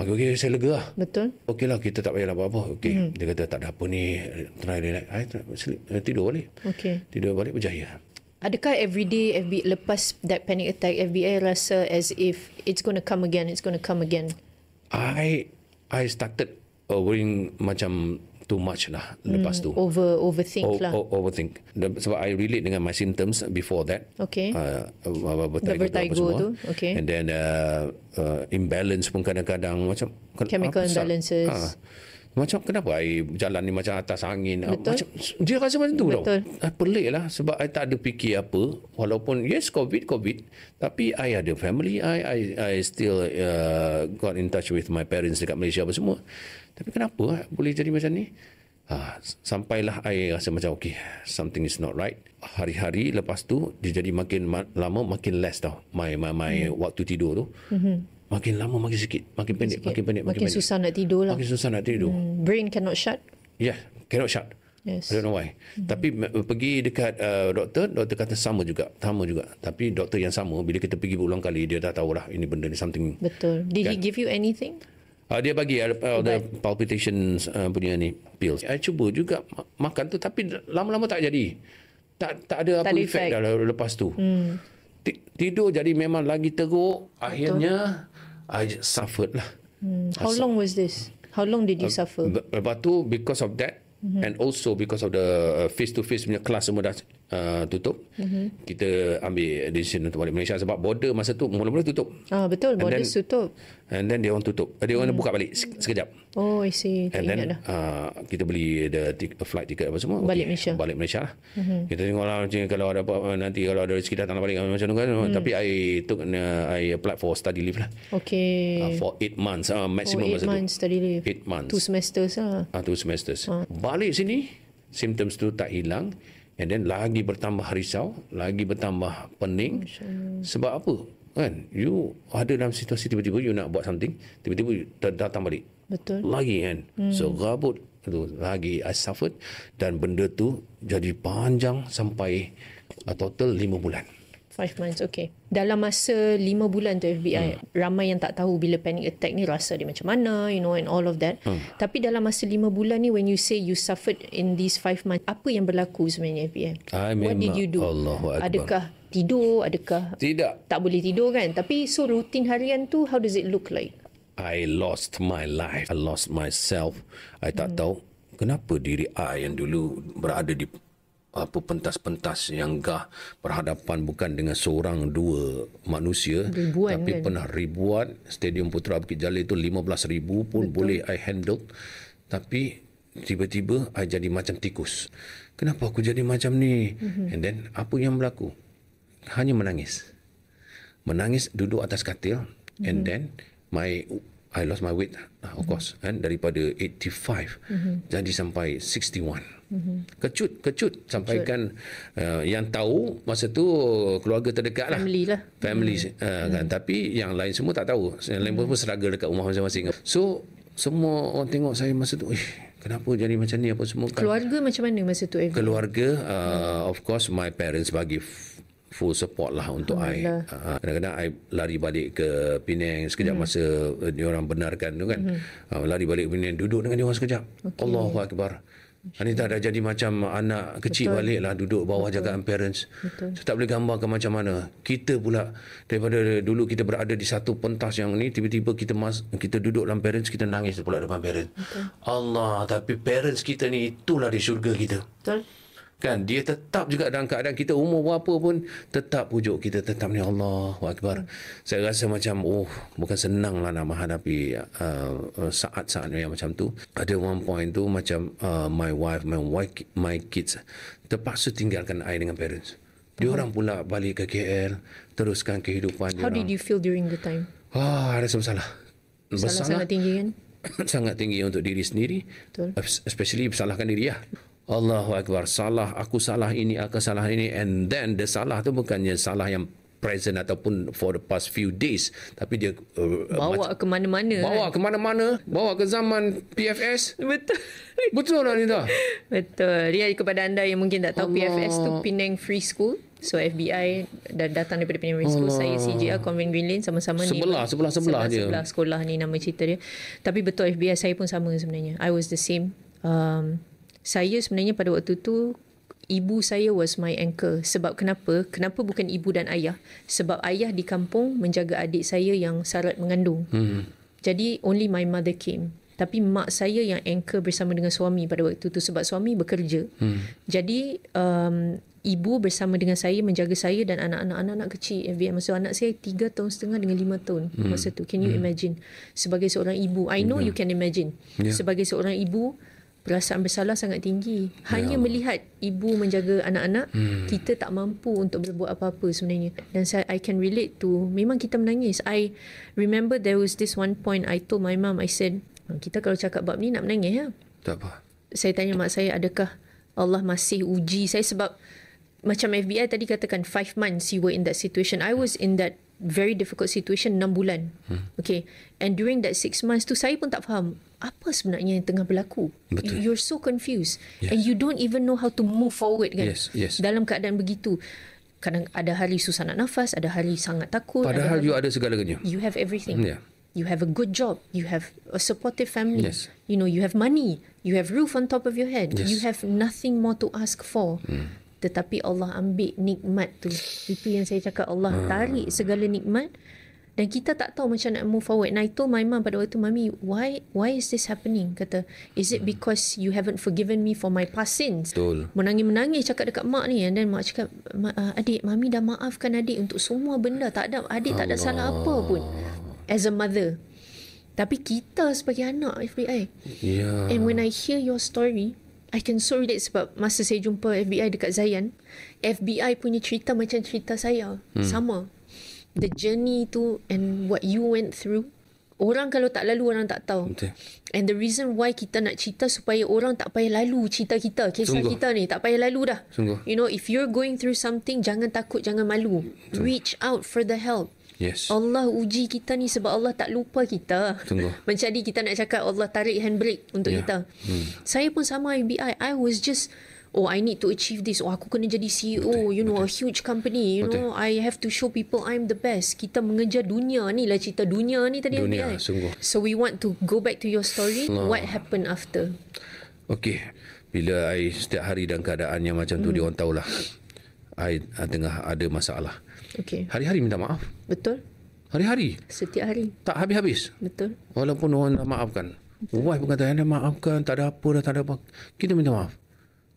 Okey, okay, saya lega lah. Betul. Okey lah, kita tak payahlah apa-apa. Okey, hmm. dia kata tak ada apa ni. Try relax. I, sleep. Eh, tidur balik. Okey. Tidur balik berjaya. Adakah everyday FBI, lepas that panic attack, FBI rasa as if it's going to come again, it's going to come again? I I started uh, worrying macam too much lah lepas hmm, tu. Over overthink o, lah. O, overthink. Sebab I relate dengan my symptoms before that. Okay. Uh, ah, bertaigo ah, ah, bertaigo tu. Okay. And then uh, uh, imbalance pun kadang-kadang macam. Chemical imbalances. Ha. Macam kenapa I jalan ni macam atas angin. Betul. Macam, dia rasa macam tu Betul. tau. I pelik lah sebab I tak ada fikir apa. Walaupun yes COVID, COVID. Tapi I ada family. I, I, I still uh, got in touch with my parents dekat Malaysia apa semua. Tapi kenapa eh boleh jadi macam ni? Ha, sampailah saya rasa macam okay, something is not right. Hari-hari lepas tu, dia jadi makin ma- lama, makin less tau. My, my, my hmm. waktu tidur tu. Hmm. Makin lama makin sikit, makin pendek, makin pendek, makin, makin susah nak tidur lah. Makin susah nak tidur. Hmm. Brain cannot shut? Yeah, cannot shut. Yes. I don't know why. Hmm. Tapi pergi dekat uh, doktor, doktor kata sama juga, sama juga. Tapi doktor yang sama, bila kita pergi berulang kali, dia dah tahu lah ini benda ni something. Betul. Did kan? he give you anything? Uh, dia bagi ah, ada uh, uh, palpitation uh, ah, punya ni pills. Saya cuba juga makan tu tapi lama-lama tak jadi. Tak tak ada apa efek dah lepas tu. Hmm. Tidur jadi memang lagi teruk. Akhirnya Betul. I just suffered lah. Hmm. How long was this? How long did you uh, suffer? Lepas tu because of that mm-hmm. and also because of the uh, face to face punya kelas semua dah uh, tutup mm-hmm. kita ambil decision untuk balik Malaysia sebab border masa tu mula-mula tutup ah betul border tutup and then dia orang tutup dia orang mm. buka balik sekejap oh i see tak and then uh, kita beli the t- flight ticket apa semua balik okay. Malaysia balik Malaysia lah. mm-hmm. kita tengok lah macam kalau ada apa uh, nanti kalau ada rezeki datang balik macam tu kan mm. tapi I took uh, I applied for study leave lah okay uh, for eight months uh, maximum oh, 8 months study leave 8 months 2 semesters lah 2 ah, two semesters uh. balik sini Symptoms tu tak hilang. And then lagi bertambah risau, lagi bertambah pening. Sebab apa? Kan? You ada dalam situasi tiba-tiba you nak buat something, tiba-tiba datang balik. Betul. Lagi kan? Hmm. So, rabut tu lagi I suffered dan benda tu jadi panjang sampai a uh, total lima bulan. Five months okay dalam masa lima bulan tu FBI hmm. ramai yang tak tahu bila panic attack ni rasa dia macam mana you know and all of that hmm. tapi dalam masa lima bulan ni when you say you suffered in these five months apa yang berlaku sebenarnya FBI I what mean, did you do Allah, adakah tidur adakah tidak tak boleh tidur kan tapi so rutin harian tu how does it look like I lost my life I lost myself I tak hmm. tahu kenapa diri I yang dulu berada di apa pentas-pentas yang gah berhadapan bukan dengan seorang dua manusia ribuan tapi kan? pernah ribuan stadium putra bukit jalil itu 15 ribu pun Betul. boleh i handle tapi tiba-tiba i jadi macam tikus kenapa aku jadi macam ni mm-hmm. and then apa yang berlaku hanya menangis menangis duduk atas katil mm-hmm. and mhm. then my i lost my weight of mhm. course mm-hmm. and daripada 85 mm-hmm. jadi sampai 61 Mm-hmm. Kecut, kecut sampaikan Uh, yang tahu masa tu keluarga terdekat lah. Family lah. Family mm-hmm. uh, kan. Mm-hmm. Tapi yang lain semua tak tahu. Yang lain mm-hmm. pun seraga dekat rumah masing-masing. So semua orang tengok saya masa tu. Ih, kenapa jadi macam ni apa semua? Keluarga macam mana masa tu? Evie? Keluarga, uh, mm-hmm. of course my parents bagi full support lah untuk I. Ah, ah. Kadang-kadang saya lari balik ke Penang sekejap hmm. masa eh, diorang benarkan tu kan. Hmm. Lari balik ke Penang duduk dengan diorang sekejap. Okay. Allahu Akbar. Hmm. Anita dah jadi macam anak kecil Betul. balik lah duduk bawah Betul. jagaan parents. Saya tak boleh gambarkan macam mana. Kita pula daripada dulu kita berada di satu pentas yang ini tiba-tiba kita mas kita duduk dalam parents kita nangis pula depan parents. Betul. Allah tapi parents kita ni itulah di syurga kita. Betul kan dia tetap juga dalam keadaan kita umur berapa pun tetap pujuk kita tetap ni Allah Akbar hmm. saya rasa macam oh bukan senang lah nak menghadapi uh, saat-saat yang macam tu ada one point tu macam uh, my wife my wife my kids terpaksa tinggalkan saya dengan parents dia orang hmm. pula balik ke KL teruskan kehidupan how did you feel during the time ah ada bersalah bersalah sangat tinggi kan sangat tinggi untuk diri sendiri Betul. especially bersalahkan diri ya. Allahu Akbar, salah, aku salah ini, aku salah ini. And then, the salah tu bukannya salah yang present ataupun for the past few days. Tapi dia... Uh, bawa mac- ke mana-mana. Bawa kan? ke mana-mana. Bawa ke zaman PFS. Betul. Betul lah, Nita. Betul. Ria, kepada anda yang mungkin tak tahu Allah. PFS tu Penang Free School. So FBI dah datang daripada Penang Free School. Oh. Saya CGR, Convin Green sama-sama ni. Sebelah, sebelah, sebelah, sebelah dia. Sebelah sekolah ni nama cerita dia. Tapi betul FBI, saya pun sama sebenarnya. I was the same. Um, saya sebenarnya pada waktu tu ibu saya was my anchor sebab kenapa kenapa bukan ibu dan ayah sebab ayah di kampung menjaga adik saya yang syarat mengandung hmm. jadi only my mother came tapi mak saya yang anchor bersama dengan suami pada waktu itu sebab suami bekerja hmm. jadi um, ibu bersama dengan saya menjaga saya dan anak-anak anak-anak kecil Evian maksud anak saya tiga tahun setengah dengan lima tahun hmm. masa tu can you hmm. imagine sebagai seorang ibu i know yeah. you can imagine yeah. sebagai seorang ibu perasaan bersalah sangat tinggi. Hanya ya melihat ibu menjaga anak-anak, hmm. kita tak mampu untuk berbuat apa-apa sebenarnya. Dan saya I can relate to memang kita menangis. I remember there was this one point I told my mom I said, ah, kita kalau cakap bab ni nak menangis ya. Tak apa. Saya tanya mak saya adakah Allah masih uji saya sebab macam FBI tadi katakan five months you were in that situation. I was in that very difficult situation 6 bulan. Hmm. Okay. And during that 6 months tu saya pun tak faham apa sebenarnya yang tengah berlaku. Betul. You're so confused yes. and you don't even know how to move forward kan. Yes, yes. Dalam keadaan begitu. Kadang ada hari susah nak nafas, ada hari sangat takut. Padahal ada you ada segala-galanya. You have everything. Yeah. You have a good job, you have a supportive family. Yes. You know, you have money, you have roof on top of your head. Yes. You have nothing more to ask for. Hmm tetapi Allah ambil nikmat tu itu yang saya cakap Allah hmm. tarik segala nikmat dan kita tak tahu macam nak move forward Nah itu told my mom pada waktu mami why why is this happening kata is it because you haven't forgiven me for my past sins betul menangis-menangis cakap dekat mak ni and then mak cakap ah, adik mami dah maafkan adik untuk semua benda tak ada adik Allah. tak ada salah apa pun as a mother tapi kita sebagai anak FBI yeah. and when I hear your story I can so relate sebab masa saya jumpa FBI dekat Zayan, FBI punya cerita macam cerita saya. Hmm. Sama. The journey tu and what you went through, orang kalau tak lalu orang tak tahu. Okay. And the reason why kita nak cerita supaya orang tak payah lalu cerita kita, kisah Sungguh. kita ni tak payah lalu dah. Sungguh. You know, if you're going through something, jangan takut, jangan malu. Sungguh. Reach out for the help. Yes. Allah uji kita ni sebab Allah tak lupa kita. Tunggu. kita nak cakap Allah tarik handbrake untuk yeah. kita. Hmm. Saya pun sama FBI. I was just oh I need to achieve this. Oh aku kena jadi CEO, Betul. you know, a huge company, you Betul. know. I have to show people I'm the best. Kita mengejar dunia ni lah cerita dunia ni tadi dunia, FBI. Sungguh. So we want to go back to your story. Nah. What happened after? Okay. Bila I setiap hari dan keadaannya macam hmm. tu dia orang tahulah. I, I tengah ada masalah. Okey. Hari-hari minta maaf. Betul. Hari-hari. Setiap hari. Tak habis-habis. Betul. Walaupun orang dah maafkan. Betul. Wife pun kata, anda maafkan, tak ada apa dah, tak ada apa. Kita minta maaf.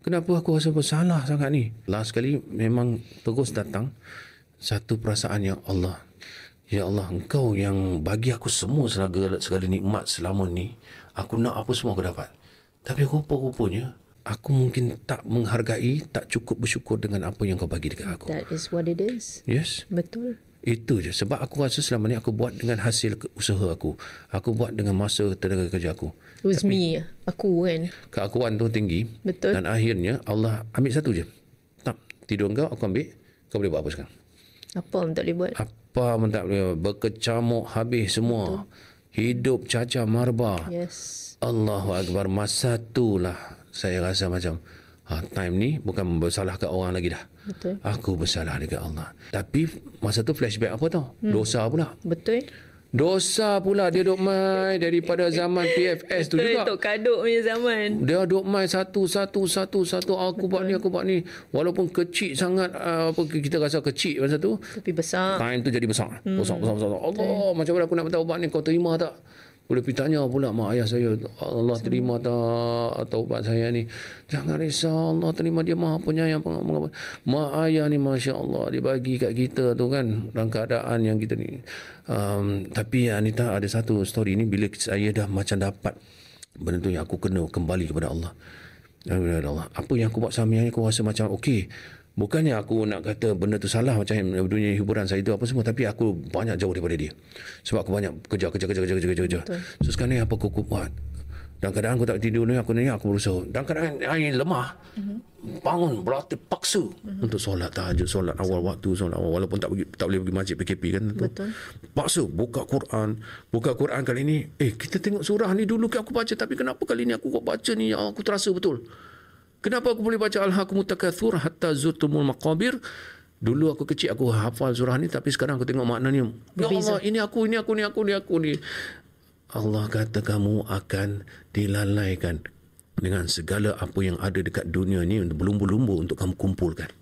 Kenapa aku rasa bersalah sangat ni? Last kali memang terus datang satu perasaan yang Allah. Ya Allah, engkau yang bagi aku semua segala, segala nikmat selama ni. Aku nak apa semua aku dapat. Tapi rupa-rupanya, aku mungkin tak menghargai, tak cukup bersyukur dengan apa yang kau bagi dekat aku. That is what it is. Yes. Betul. Itu je. Sebab aku rasa selama ni aku buat dengan hasil usaha aku. Aku buat dengan masa tenaga kerja aku. It was Tapi, me. Aku kan. Keakuan tu tinggi. Betul. Dan akhirnya Allah ambil satu je. Tak. Tidur kau, aku ambil. Kau boleh buat apa sekarang? Apa yang tak boleh buat? Apa yang tak boleh buat? Berkecamuk habis semua. Betul. Hidup cacah marbah. Yes. Allahu Akbar. Masa lah saya rasa macam ha, time ni bukan bersalahkan orang lagi dah. Betul. Aku bersalah dengan Allah. Tapi masa tu flashback apa tau? Hmm. Dosa pula. Betul. Dosa pula dia duk mai daripada zaman PFS tu juga. Tok kaduk punya zaman. Dia duk mai satu satu satu satu ah, aku buat ni aku buat ni. Walaupun kecil sangat ah, apa kita rasa kecil masa tu. Tapi besar. Time tu jadi besar. Hmm. Besar besar besar. Allah Betul. macam mana aku nak minta ubat ni kau terima tak? Boleh pergi tanya pula mak ayah saya. Allah terima tak pak saya ni. Jangan risau Allah terima dia maha yang Pengamal. Mak ayah ni Masya Allah dia bagi kat kita tu kan. Dalam keadaan yang kita ni. Um, tapi Anita ah, ada satu story ni. Bila saya dah macam dapat. Benda tu yang aku kena kembali kepada Allah. Ya Allah. Apa yang aku buat sama yang aku rasa macam okey. Bukannya aku nak kata benda tu salah macam dunia hiburan saya itu apa semua tapi aku banyak jauh daripada dia. Sebab aku banyak kerja kerja kerja kerja kerja kerja. Betul. So sekarang ni apa aku buat? Dan kadang kadang aku tak tidur ni aku ni aku berusaha. Dan kadang kadang angin lemah. Mhm. Bangun berarti paksu mm-hmm. untuk solat tahajud, solat awal waktu, solat awal walaupun tak pergi, tak boleh pergi masjid PKP kan tu. Betul. Paksu buka Quran, buka Quran kali ni. Eh kita tengok surah ni dulu ke aku baca tapi kenapa kali ni aku kok baca ni ya, aku terasa betul. Kenapa aku boleh baca Al-Hakumutakathur hatta zurtumul maqabir? Dulu aku kecil aku hafal surah ini tapi sekarang aku tengok maknanya. Ya Allah, ini aku, ini aku, ini aku, ini aku ni. Allah kata kamu akan dilalaikan dengan segala apa yang ada dekat dunia ni belum-belum untuk kamu kumpulkan.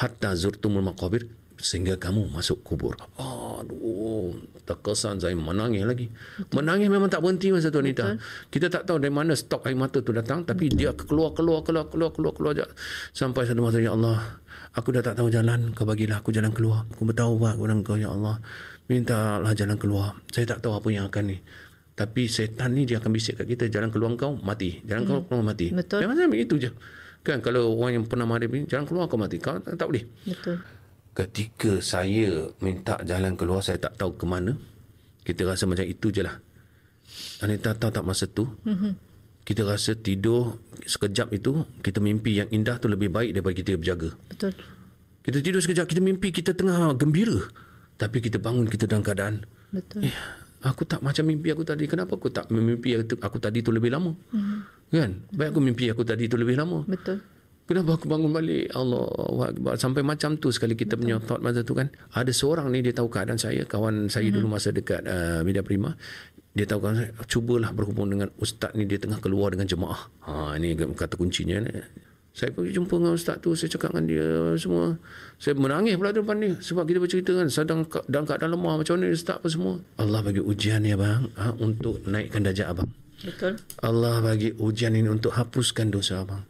Hatta zurtumul maqabir sehingga kamu masuk kubur. Aduh, terkesan saya menangis lagi. Menangis memang tak berhenti masa tu Anita. Kita tak tahu dari mana stok air mata tu datang tapi dia keluar keluar keluar keluar keluar keluar sampai satu masa ya Allah, aku dah tak tahu jalan, kau bagilah aku jalan keluar. Aku bertaubat kepada kau ya Allah. Mintalah jalan keluar. Saya tak tahu apa yang akan ni. Tapi setan ni dia akan bisik kat kita jalan keluar kau mati. Jalan hmm. kau mati. Betul. Memang macam itu je. Kan kalau orang yang pernah mari jalan keluar kau mati. Kau tak boleh. Betul ketika saya minta jalan keluar saya tak tahu ke mana kita rasa macam itu je lah Anita kita tahu tak masa tu mm-hmm. kita rasa tidur sekejap itu kita mimpi yang indah tu lebih baik daripada kita berjaga betul kita tidur sekejap kita mimpi kita tengah gembira tapi kita bangun kita dalam keadaan betul eh, aku tak macam mimpi aku tadi kenapa aku tak mimpi aku tadi tu lebih lama mm-hmm. kan baik aku mimpi aku tadi tu lebih lama betul kenapa aku bangun balik Allah Akbar sampai macam tu sekali kita Betul. punya thought masa tu kan ada seorang ni dia tahu keadaan saya kawan saya mm-hmm. dulu masa dekat uh, media prima dia tahu kan cubalah berhubung dengan ustaz ni dia tengah keluar dengan jemaah ha ini kata kuncinya ni saya pergi jumpa dengan ustaz tu saya cakap dengan dia semua saya menangis pula di depan ni sebab kita bercerita kan sedang dalam keadaan lemah macam mana ustaz apa semua Allah bagi ujian ni abang ha, untuk naikkan darjah abang Betul. Allah bagi ujian ini untuk hapuskan dosa abang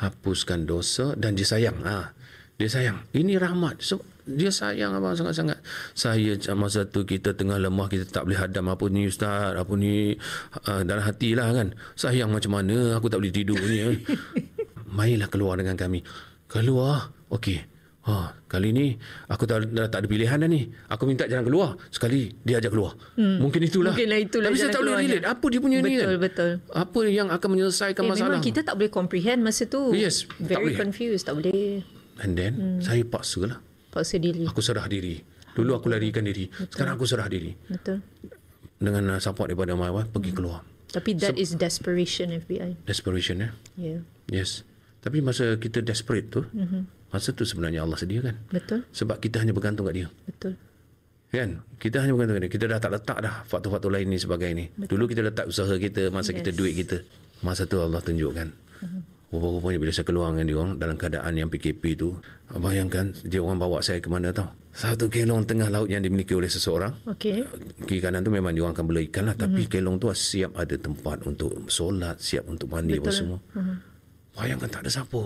hapuskan dosa dan dia sayang. Ha. Dia sayang. Ini rahmat. So, dia sayang abang sangat-sangat. Saya masa tu kita tengah lemah, kita tak boleh hadam apa ni ustaz, apa ni uh, dalam hatilah kan. Sayang macam mana aku tak boleh tidur ni. Eh. Mainlah keluar dengan kami. Keluar, okey. Ha, kali ni aku dah, dah tak ada pilihan dah ni. Aku minta jangan keluar. Sekali dia ajak keluar. Hmm. Mungkin itulah. Mungkinlah itulah. Tapi saya tak boleh relate. Apa dia punya betul, ni kan? Betul. Apa yang akan menyelesaikan eh, masalah? Memang kita tak boleh comprehend masa tu. Yes. Very tak boleh. confused. Tak boleh. And then hmm. saya paksa lah. Paksa diri. Aku serah diri. Dulu aku larikan diri. Betul. Sekarang aku serah diri. Betul. Dengan uh, support daripada my wife, pergi hmm. keluar. Tapi that so, is desperation FBI. Desperation ya? Eh? Yeah. Yes. Tapi masa kita desperate tu, mm-hmm. Masa tu sebenarnya Allah sediakan. Betul. Sebab kita hanya bergantung kat dia. Betul. Kan? Kita hanya bergantung kat dia. Kita dah tak letak dah faktor-faktor lain ni sebagai ni. Betul. Dulu kita letak usaha kita, masa yes. kita duit kita. Masa tu Allah tunjukkan. Uh-huh. Rupa-rupanya bila saya keluar dengan dia orang dalam keadaan yang PKP tu, bayangkan dia orang bawa saya ke mana tau. Satu kelong tengah laut yang dimiliki oleh seseorang. Okey. Kiri kanan tu memang dia orang akan bela ikan lah. Tapi uh-huh. kelong tu ah, siap ada tempat untuk solat, siap untuk mandi Betul. apa semua. Uh-huh. Bayangkan tak ada siapa.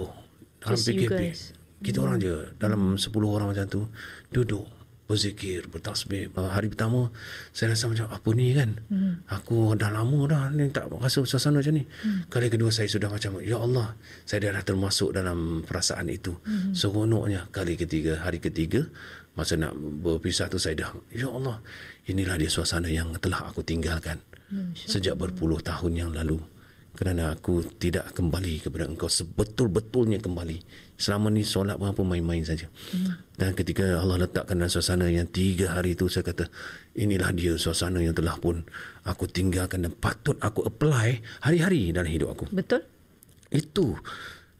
Dalam PKP. guys. Kita orang je Dalam 10 orang macam tu Duduk Berzikir Bertasbih Hari pertama Saya rasa macam Apa ni kan hmm. Aku dah lama dah ni, Tak rasa suasana macam ni hmm. Kali kedua saya sudah macam Ya Allah Saya dah termasuk dalam Perasaan itu hmm. Seronoknya Kali ketiga Hari ketiga Masa nak berpisah tu Saya dah Ya Allah Inilah dia suasana yang telah aku tinggalkan hmm. Sejak berpuluh tahun yang lalu kerana aku tidak kembali kepada engkau sebetul-betulnya kembali selama ni solat pun apa main-main saja hmm. dan ketika Allah letakkan dalam suasana yang tiga hari itu saya kata inilah dia suasana yang telah pun aku tinggalkan dan patut aku apply hari-hari dalam hidup aku betul itu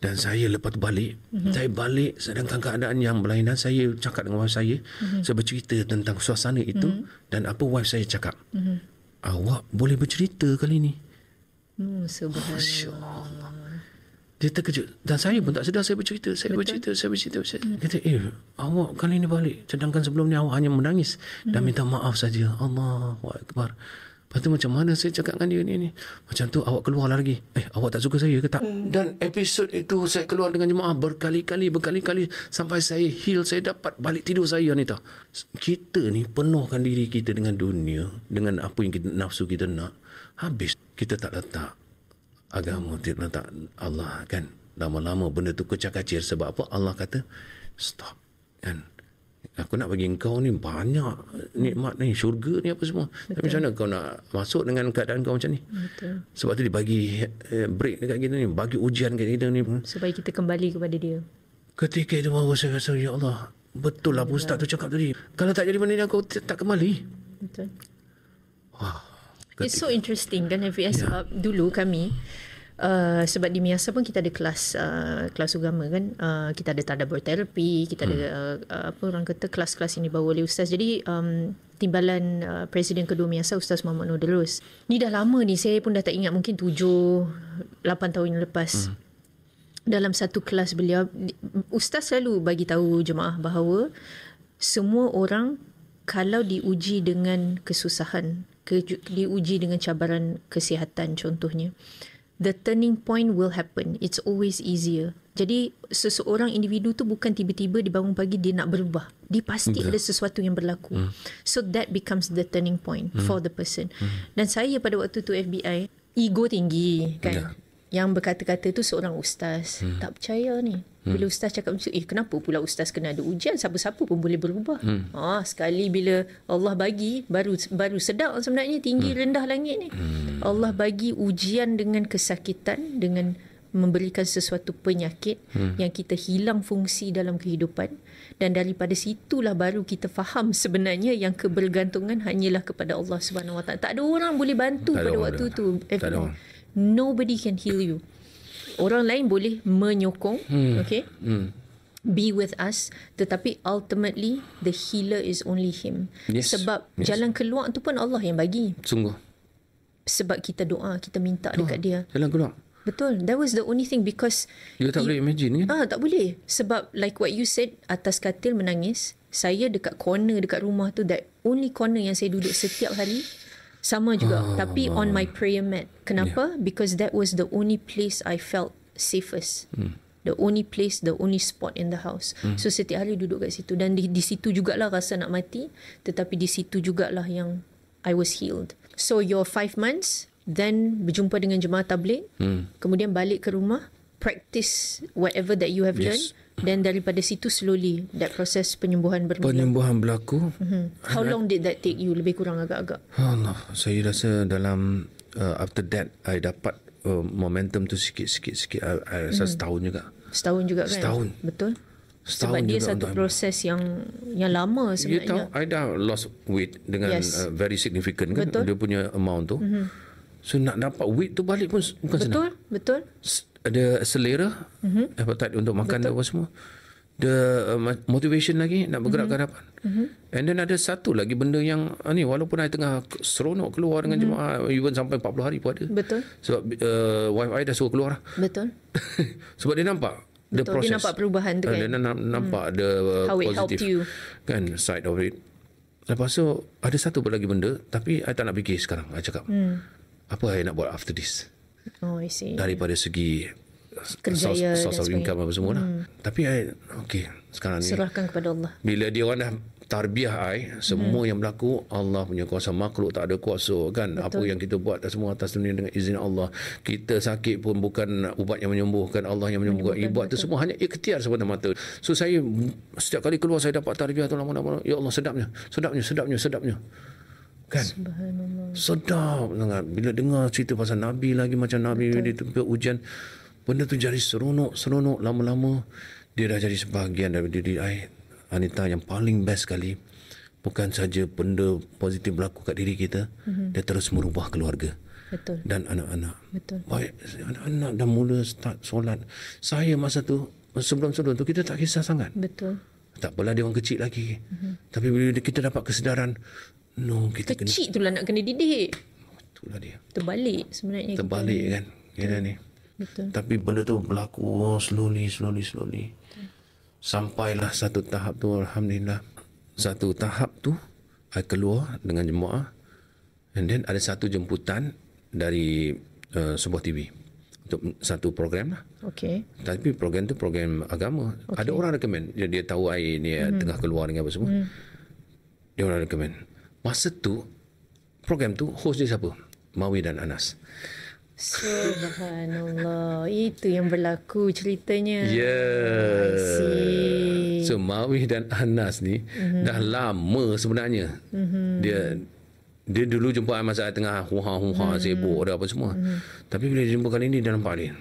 dan saya lepas balik hmm. saya balik sedangkan keadaan yang berlainan saya cakap dengan wife saya hmm. saya bercerita tentang suasana itu hmm. dan apa wife saya cakap hmm. awak boleh bercerita kali ini Hmm, subhanallah. Dia terkejut Dan saya pun tak sedar Saya bercerita Saya Betul. bercerita Saya bercerita saya hmm. Kata eh Awak kali ni balik Sedangkan sebelum ni Awak hanya menangis hmm. Dan minta maaf saja Allahu Akbar Lepas tu macam mana Saya cakap dengan dia ni, ni? Macam tu awak keluar lagi Eh awak tak suka saya ke tak hmm. Dan episod itu Saya keluar dengan jemaah Berkali-kali Berkali-kali Sampai saya heal Saya dapat balik tidur saya ni tak Kita ni Penuhkan diri kita dengan dunia Dengan apa yang kita, nafsu kita nak Habis kita tak letak agama hmm. tidak letak Allah kan lama-lama benda tu kecak-kacir sebab apa Allah kata stop kan aku nak bagi engkau ni banyak nikmat ni syurga ni apa semua Betul. tapi macam mana kau nak masuk dengan keadaan kau macam ni Betul. sebab tu dia bagi eh, break dekat kita ni bagi ujian dekat kita ni supaya kita kembali kepada dia ketika itu aku rasa, rasa ya Allah betul lah ya. ustaz tu cakap tadi kalau tak jadi benda ni aku tak kembali Betul. wah Ketika. It's so interesting kan? FAS yeah. Hub dulu kami Uh, sebab di Miasa pun kita ada kelas uh, kelas agama kan uh, kita ada tadabbur terapi kita hmm. ada uh, apa orang kata kelas-kelas ini bawa oleh ustaz jadi um, timbalan uh, presiden kedua Miasa Ustaz Muhammad Nodelus ni dah lama ni saya pun dah tak ingat mungkin 7 8 tahun yang lepas hmm. dalam satu kelas beliau ustaz selalu bagi tahu jemaah bahawa semua orang kalau diuji dengan kesusahan ke, diuji dengan cabaran kesihatan contohnya the turning point will happen it's always easier jadi seseorang individu tu bukan tiba-tiba dibangun pagi dia nak berubah dia pasti yeah. ada sesuatu yang berlaku mm. so that becomes the turning point mm. for the person mm. dan saya pada waktu tu FBI ego tinggi kan yeah yang berkata-kata tu seorang ustaz. Hmm. Tak percaya ni. Hmm. Bila ustaz cakap macam eh kenapa pula ustaz kena ada ujian? Siapa-siapa pun boleh berubah. Hmm. Ah, sekali bila Allah bagi baru baru sedap sebenarnya tinggi hmm. rendah langit ni. Hmm. Allah bagi ujian dengan kesakitan dengan memberikan sesuatu penyakit hmm. yang kita hilang fungsi dalam kehidupan dan daripada situlah baru kita faham sebenarnya yang kebergantungan hanyalah kepada Allah Subhanahu Wa Taala. Tak ada orang boleh bantu tak pada orang waktu ada. tu. Tak ada orang nobody can heal you. Orang lain boleh menyokong, hmm. okay? Hmm. Be with us, tetapi ultimately the healer is only him. Yes. Sebab yes. jalan keluar tu pun Allah yang bagi. Sungguh. Sebab kita doa, kita minta doa. dekat dia. Jalan keluar. Betul. That was the only thing because you tak boleh imagine kan? Ah, tak boleh. Sebab like what you said atas katil menangis, saya dekat corner dekat rumah tu that only corner yang saya duduk setiap hari. Sama juga. Oh, tapi wow. on my prayer mat. Kenapa? Yeah. Because that was the only place I felt safest. Hmm. The only place, the only spot in the house. Hmm. So setiap hari duduk kat situ. Dan di, di situ jugalah rasa nak mati. Tetapi di situ jugalah yang I was healed. So your five months, then berjumpa dengan jemaah tablet. Hmm. Kemudian balik ke rumah. Practice whatever that you have yes. learned. Dan daripada situ slowly that process penyembuhan bermula. Penyembuhan berlaku. Mm-hmm. How long did that take you? Lebih kurang agak-agak. Allah, saya rasa dalam uh, after that I dapat uh, momentum tu sikit-sikit sikit. I, I rasa mm. setahun juga. Setahun juga kan? Setahun. Betul. Setahun Sebab dia satu proses time. yang yang lama sebenarnya. You tahu, I dah lost weight dengan yes. uh, very significant kan? Betul. Dia punya amount tu. Mm-hmm. So nak dapat weight tu balik pun bukan betul, senang. Betul, betul ada selera mm-hmm. appetite untuk makan Betul. apa semua the uh, motivation lagi nak bergerak mm-hmm. ke hadapan mm-hmm. and then ada satu lagi benda yang ah, ni walaupun saya tengah seronok keluar dengan mm-hmm. jemaah even sampai 40 hari pun ada betul sebab uh, wife saya dah suruh keluar lah. betul sebab dia nampak betul. the process dia nampak perubahan tu ah, kan dia hmm. nampak mm. the uh, how positive helped you. kan side of it lepas tu ada satu lagi benda tapi saya tak nak fikir sekarang saya cakap mm. apa saya nak buat after this Oh, I see. Daripada segi uh, kerjaya source, source of income apa semua lah. Hmm. Tapi I, okay, sekarang ni. Serahkan kepada Allah. Bila dia orang dah tarbiah I, semua hmm. yang berlaku, Allah punya kuasa. Makhluk tak ada kuasa kan. Betul. Apa yang kita buat semua atas dunia dengan izin Allah. Kita sakit pun bukan ubat yang menyembuhkan, Allah yang menyembuhkan. menyembuhkan ibu itu semua hanya ikhtiar semata-mata. So saya, setiap kali keluar saya dapat tarbiah tu lama-lama. Ya Allah sedapnya, sedapnya, sedapnya. sedapnya. Kan? Sedap sangat. Bila dengar cerita pasal Nabi lagi macam Nabi Betul. dia tempat hujan. Benda tu jadi seronok-seronok. Lama-lama dia dah jadi sebahagian dari diri saya. Anita yang paling best sekali. Bukan saja benda positif berlaku kat diri kita. Mm-hmm. Dia terus merubah keluarga. Betul. Dan anak-anak. Baik. Anak-anak dah mula start solat. Saya masa tu, sebelum-sebelum tu kita tak kisah sangat. Betul. Tak apalah dia orang kecil lagi. Mm-hmm. Tapi bila kita dapat kesedaran, No, kita Kecil kena... tu lah nak kena didih. Itulah dia. Terbalik sebenarnya. Terbalik kita. kan. Kira Betul. ni. Betul. Tapi benda tu berlaku oh, slowly, slowly, slowly. Betul. Sampailah satu tahap tu, Alhamdulillah. Satu tahap tu, saya keluar dengan jemaah. And then ada satu jemputan dari uh, sebuah TV. Untuk satu program lah. Okay. Tapi program tu program agama. Okay. Ada orang rekomen, Dia, dia tahu saya ni mm. tengah keluar dengan apa semua. Mm. Dia orang rekomen. Masa tu program tu host dia siapa? Mawi dan Anas. Subhanallah. Itu yang berlaku ceritanya. Ya. Yeah. So Mawi dan Anas ni mm-hmm. dah lama sebenarnya. Mm-hmm. Dia dia dulu jumpa masa tengah huha-huha mm-hmm. sibuk ada apa semua. Mm-hmm. Tapi bila dia jumpa kali ni dia nampak dia.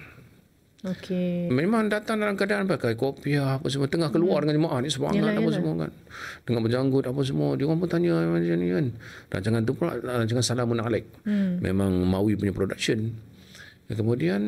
Okay. Memang datang dalam keadaan pakai kopi lah, apa semua tengah keluar hmm. dengan jemaah ni semangat yalah, apa semua kan. tengah berjanggut apa semua dia orang pun tanya macam ni kan. Dan jangan tu pula ah, jangan salah munalik. Hmm. Memang Mawi punya production. Dan kemudian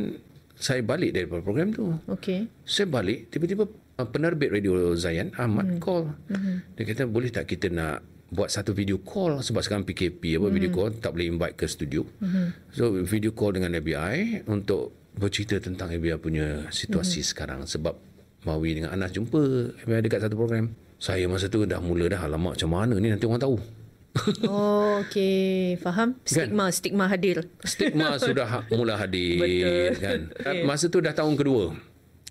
saya balik dari program tu. Okay. Saya balik tiba-tiba ah, penerbit radio Zayan Ahmad hmm. call. Hmm. Dia kata boleh tak kita nak buat satu video call sebab sekarang PKP apa hmm video call tak boleh invite ke studio. hmm So video call dengan FBI untuk bercerita tentang Abia punya situasi hmm. sekarang sebab Mawi dengan Anas jumpa Abia dekat satu program. Saya masa tu dah mula dah alamak macam mana ni nanti orang tahu. Oh, okey. Faham? Kan? Stigma, kan? stigma hadir. Stigma sudah ha- mula hadir Betul. kan. Okay. Masa tu dah tahun kedua.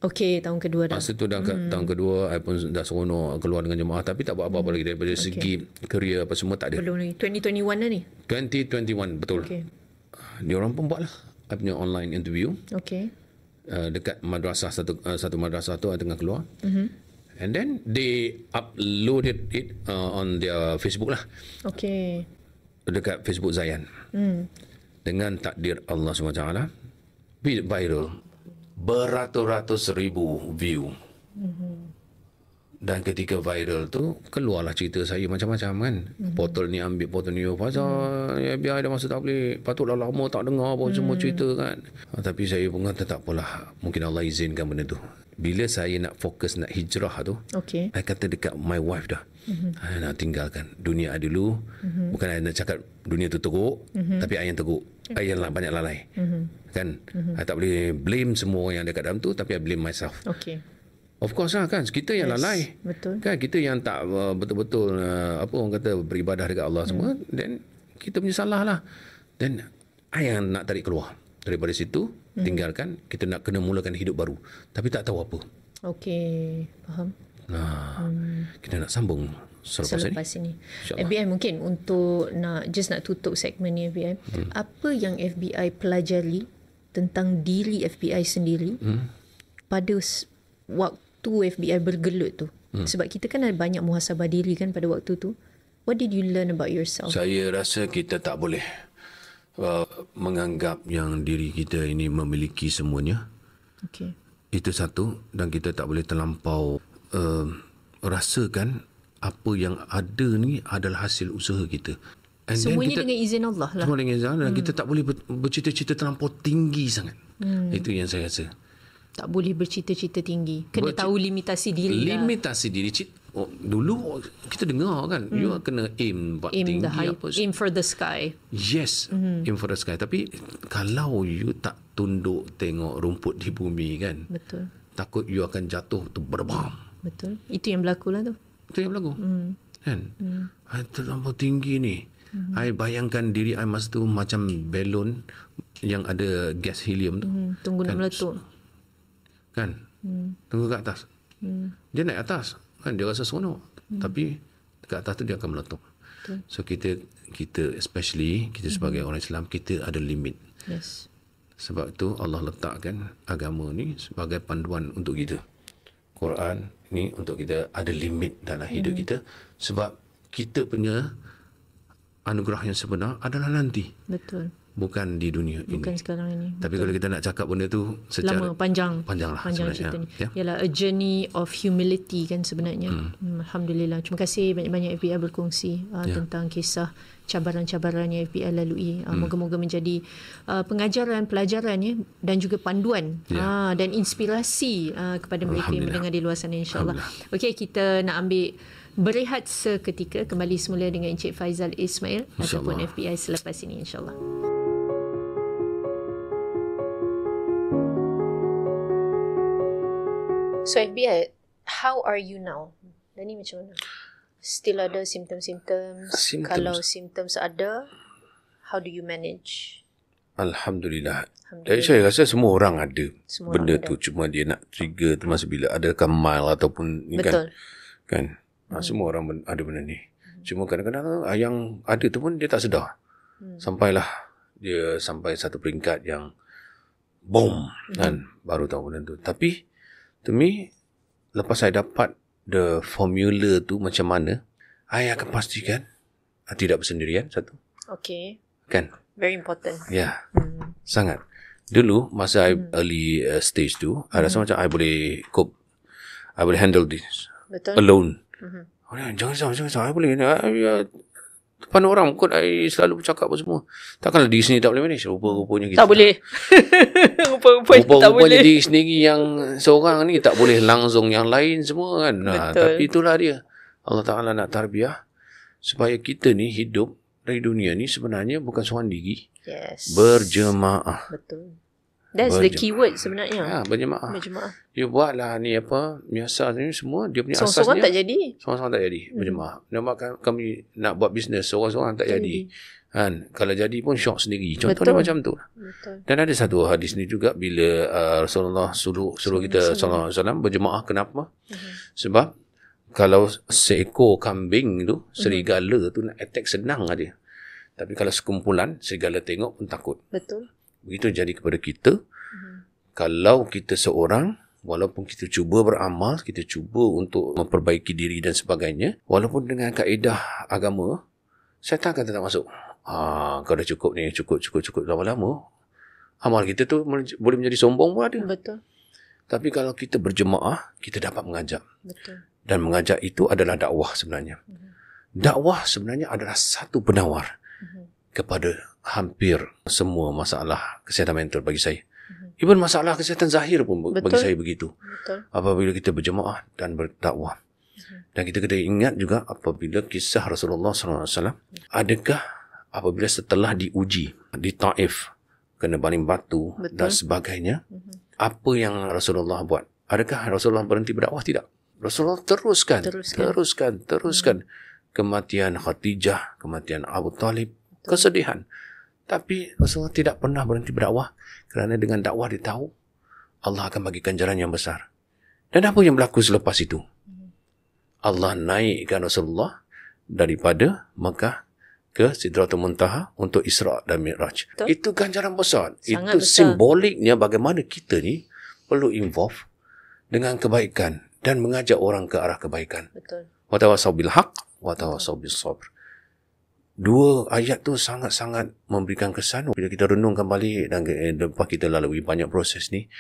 Okey, tahun kedua dah. Masa tu dah hmm. tahun kedua, I pun dah seronok keluar dengan jemaah. Tapi tak buat apa-apa hmm. lagi daripada okay. segi kerja apa semua tak ada. Belum lagi. 2021 lah ni? 2021, betul. Okay. Dia ah, pun buat lah punya online interview. Okay. Uh, dekat madrasah satu uh, satu madrasah tu tengah keluar. Mm-hmm. And then they uploaded it uh, on their Facebook lah. Okay. Dekat Facebook Zayan. Mm. Dengan takdir Allah SWT. Viral. Beratus-ratus ribu view. Mm-hmm dan ketika viral tu keluarlah cerita saya macam-macam kan hmm botol ni ambil botol ni apa mm. ya biar ada masa tak boleh patutlah lama tak dengar apa mm. semua mhm. cerita kan ha, tapi saya pun kata tak apalah mungkin Allah izinkan benda tu bila saya nak fokus nak hijrah tu okey saya kata dekat my wife dah mm-hmm. nak tinggalkan dunia ada dulu mm-hmm. bukan saya nak cakap dunia tu teruk mm-hmm. tapi ayah yang teruk ayah lah banyak lalai mm-hmm. kan mm-hmm. saya tak boleh blame semua orang yang dekat dalam tu tapi I blame myself okey Of course lah kan kita yang yes, lalai. Betul. Kan kita yang tak uh, betul-betul uh, apa orang kata beribadah dekat Allah semua hmm. then kita punya salah lah. Then ayang nak tarik keluar daripada situ hmm. tinggalkan kita nak kena mulakan hidup baru tapi tak tahu apa. Okey, faham. Nah, hmm. kita nak sambung selepas, selepas ini. FBI mungkin untuk nak just nak tutup segmen ni FBI. Hmm. Apa yang FBI pelajari tentang diri FBI sendiri hmm. pada waktu FBI bergelut tu hmm. sebab kita kan ada banyak muhasabah diri kan pada waktu tu what did you learn about yourself saya rasa kita tak boleh uh, menganggap yang diri kita ini memiliki semuanya okey itu satu dan kita tak boleh terlampau uh, rasakan apa yang ada ni adalah hasil usaha kita And semuanya kita, dengan izin Allah lah. Semua dengan izin Allah. Hmm. Kita tak boleh bercita-cita terlampau tinggi sangat. Hmm. Itu yang saya rasa tak boleh bercita-cita tinggi kena Berci- tahu limitasi diri lah. limitasi diri cita Oh, dulu kita dengar kan hmm. you kena aim buat aim tinggi high, apa aim for the sky yes mm-hmm. aim for the sky tapi kalau you tak tunduk tengok rumput di bumi kan betul takut you akan jatuh tu berbam betul itu yang berlaku lah tu itu yang berlaku mm. kan mm. I terlalu tinggi ni mm I bayangkan diri I masa tu macam balon yang ada gas helium tu mm. tunggu kan? nak meletup kan hmm. tunggu kat atas hmm. dia naik atas kan dia rasa seronok hmm. tapi dekat atas tu dia akan meletup so kita kita especially kita hmm. sebagai orang Islam kita ada limit yes sebab itu Allah letakkan agama ni sebagai panduan untuk kita Quran ni untuk kita ada limit dalam hidup hmm. kita sebab kita punya anugerah yang sebenar adalah nanti betul bukan di dunia bukan ini bukan sekarang ini tapi Betul. kalau kita nak cakap benda tu secara lama panjang panjanglah panjang sebenarnya ya. ialah yeah. a journey of humility kan sebenarnya hmm. hmm alhamdulillah terima kasih banyak-banyak FBI berkongsi uh, yeah. tentang kisah cabaran-cabaran yang FBL lalui uh, hmm. moga-moga menjadi uh, pengajaran pelajaran ya dan juga panduan yeah. uh, dan inspirasi uh, kepada mereka yang mendengar di luar sana insyaallah okey kita nak ambil berehat seketika kembali semula dengan Encik Faizal Ismail ataupun FBI selepas ini insyaallah So FBH, how are you now? Dan ni macam mana? Still ada simptom-simptom? Kalau simptom ada, how do you manage? Alhamdulillah. Tapi saya rasa semua orang ada semua benda orang tu. Ada. Cuma dia nak trigger tu masa bila ada kamal ataupun ni kan? Betul. kan. kan? Hmm. Semua orang ada benda ni. Hmm. Cuma kadang-kadang ah, yang ada tu pun dia tak sedar. Hmm. Sampailah dia sampai satu peringkat yang boom hmm. kan baru tahu benda tu. Tapi To me, lepas saya dapat the formula tu macam mana, saya akan pastikan saya tidak bersendirian, satu. Okay. Kan? Very important. Ya. Yeah. Hmm. Sangat. Dulu, masa hmm. early uh, stage tu, saya hmm. rasa macam saya boleh cope. Saya boleh handle this. Betul. Alone. Hmm. Jangan risau, jangan risau. Saya boleh. I, depan orang kot I selalu bercakap apa semua takkanlah di sini tak boleh manage rupa-rupanya kita tak boleh rupa-rupanya, rupa-rupanya tak boleh yang seorang ni tak boleh langsung yang lain semua kan nah, Betul. tapi itulah dia Allah Ta'ala nak tarbiah supaya kita ni hidup dari dunia ni sebenarnya bukan seorang diri yes. berjemaah Betul. That's berjemaah. the keyword sebenarnya. Ya, berjemaah. Berjemaah. Dia buatlah ni apa, biasa ni semua, dia punya asasnya. Seorang-seorang tak jadi. Seorang-seorang tak jadi, hmm. berjemaah. Nampakkan kami nak buat bisnes, seorang-seorang tak jadi. jadi. Kan? Kalau jadi pun syok sendiri. Contohnya Betul. macam tu. Betul. Dan ada satu hadis ni juga, bila uh, Rasulullah suruh, suruh kita Rasulullah Alaihi Wasallam berjemaah, kenapa? Hmm. Sebab kalau seekor kambing tu, mhm. serigala tu nak attack senang aja. Tapi kalau sekumpulan, serigala tengok pun takut. Betul begitu jadi kepada kita hmm. kalau kita seorang walaupun kita cuba beramal kita cuba untuk memperbaiki diri dan sebagainya walaupun dengan kaedah agama syaitan akan tetap masuk ah kau dah cukup ni cukup cukup cukup lama-lama amal kita tu boleh menjadi sombong pun ada betul tapi kalau kita berjemaah kita dapat mengajak betul dan mengajak itu adalah dakwah sebenarnya mhm. dakwah sebenarnya adalah satu penawar mhm. kepada hampir semua masalah kesihatan mental bagi saya. mm Even masalah kesihatan zahir pun Betul. bagi saya begitu. Betul. Apabila kita berjemaah dan bertakwa. Mm-hmm. Dan kita kena ingat juga apabila kisah Rasulullah SAW, mm-hmm. adakah apabila setelah diuji, di taif, kena baling batu Betul. dan sebagainya, mm-hmm. apa yang Rasulullah buat? Adakah Rasulullah berhenti berdakwah? Tidak. Rasulullah teruskan. Teruskan. Teruskan. teruskan. Mm-hmm. Kematian Khadijah, kematian Abu Talib, Betul. kesedihan. Betul. Tapi Rasulullah tidak pernah berhenti berdakwah kerana dengan dakwah dia tahu Allah akan bagi ganjaran yang besar. Dan apa yang berlaku selepas itu? Allah naikkan Rasulullah daripada Mekah ke Sidratul Muntaha untuk Isra dan Mi'raj. Betul? Itu ganjaran besar. Sangat itu besar. simboliknya bagaimana kita ni perlu involve dengan kebaikan dan mengajak orang ke arah kebaikan. Betul. Wa tawassaw bil haq wa tawassaw bil sabr dua ayat tu sangat-sangat memberikan kesan bila kita renungkan balik dan eh, lepas kita lalui banyak proses ni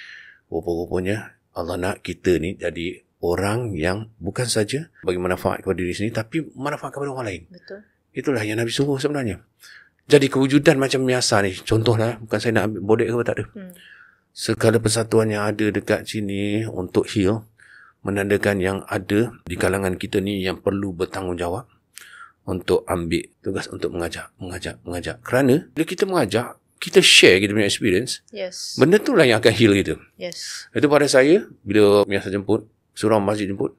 rupa-rupanya Allah nak kita ni jadi orang yang bukan saja bagi manfaat kepada diri sendiri tapi manfaat kepada orang lain. Betul. Itulah yang Nabi suruh sebenarnya. Jadi kewujudan macam biasa ni, contohlah bukan saya nak ambil bodek ke apa, tak ada. Hmm. Segala persatuan yang ada dekat sini untuk heal menandakan yang ada di kalangan kita ni yang perlu bertanggungjawab untuk ambil tugas untuk mengajar, mengajar, mengajar. Kerana bila kita mengajar, kita share kita punya experience. Yes. Benda tu lah yang akan heal kita. Yes. Itu pada saya, bila Mia saya jemput, surah masjid jemput,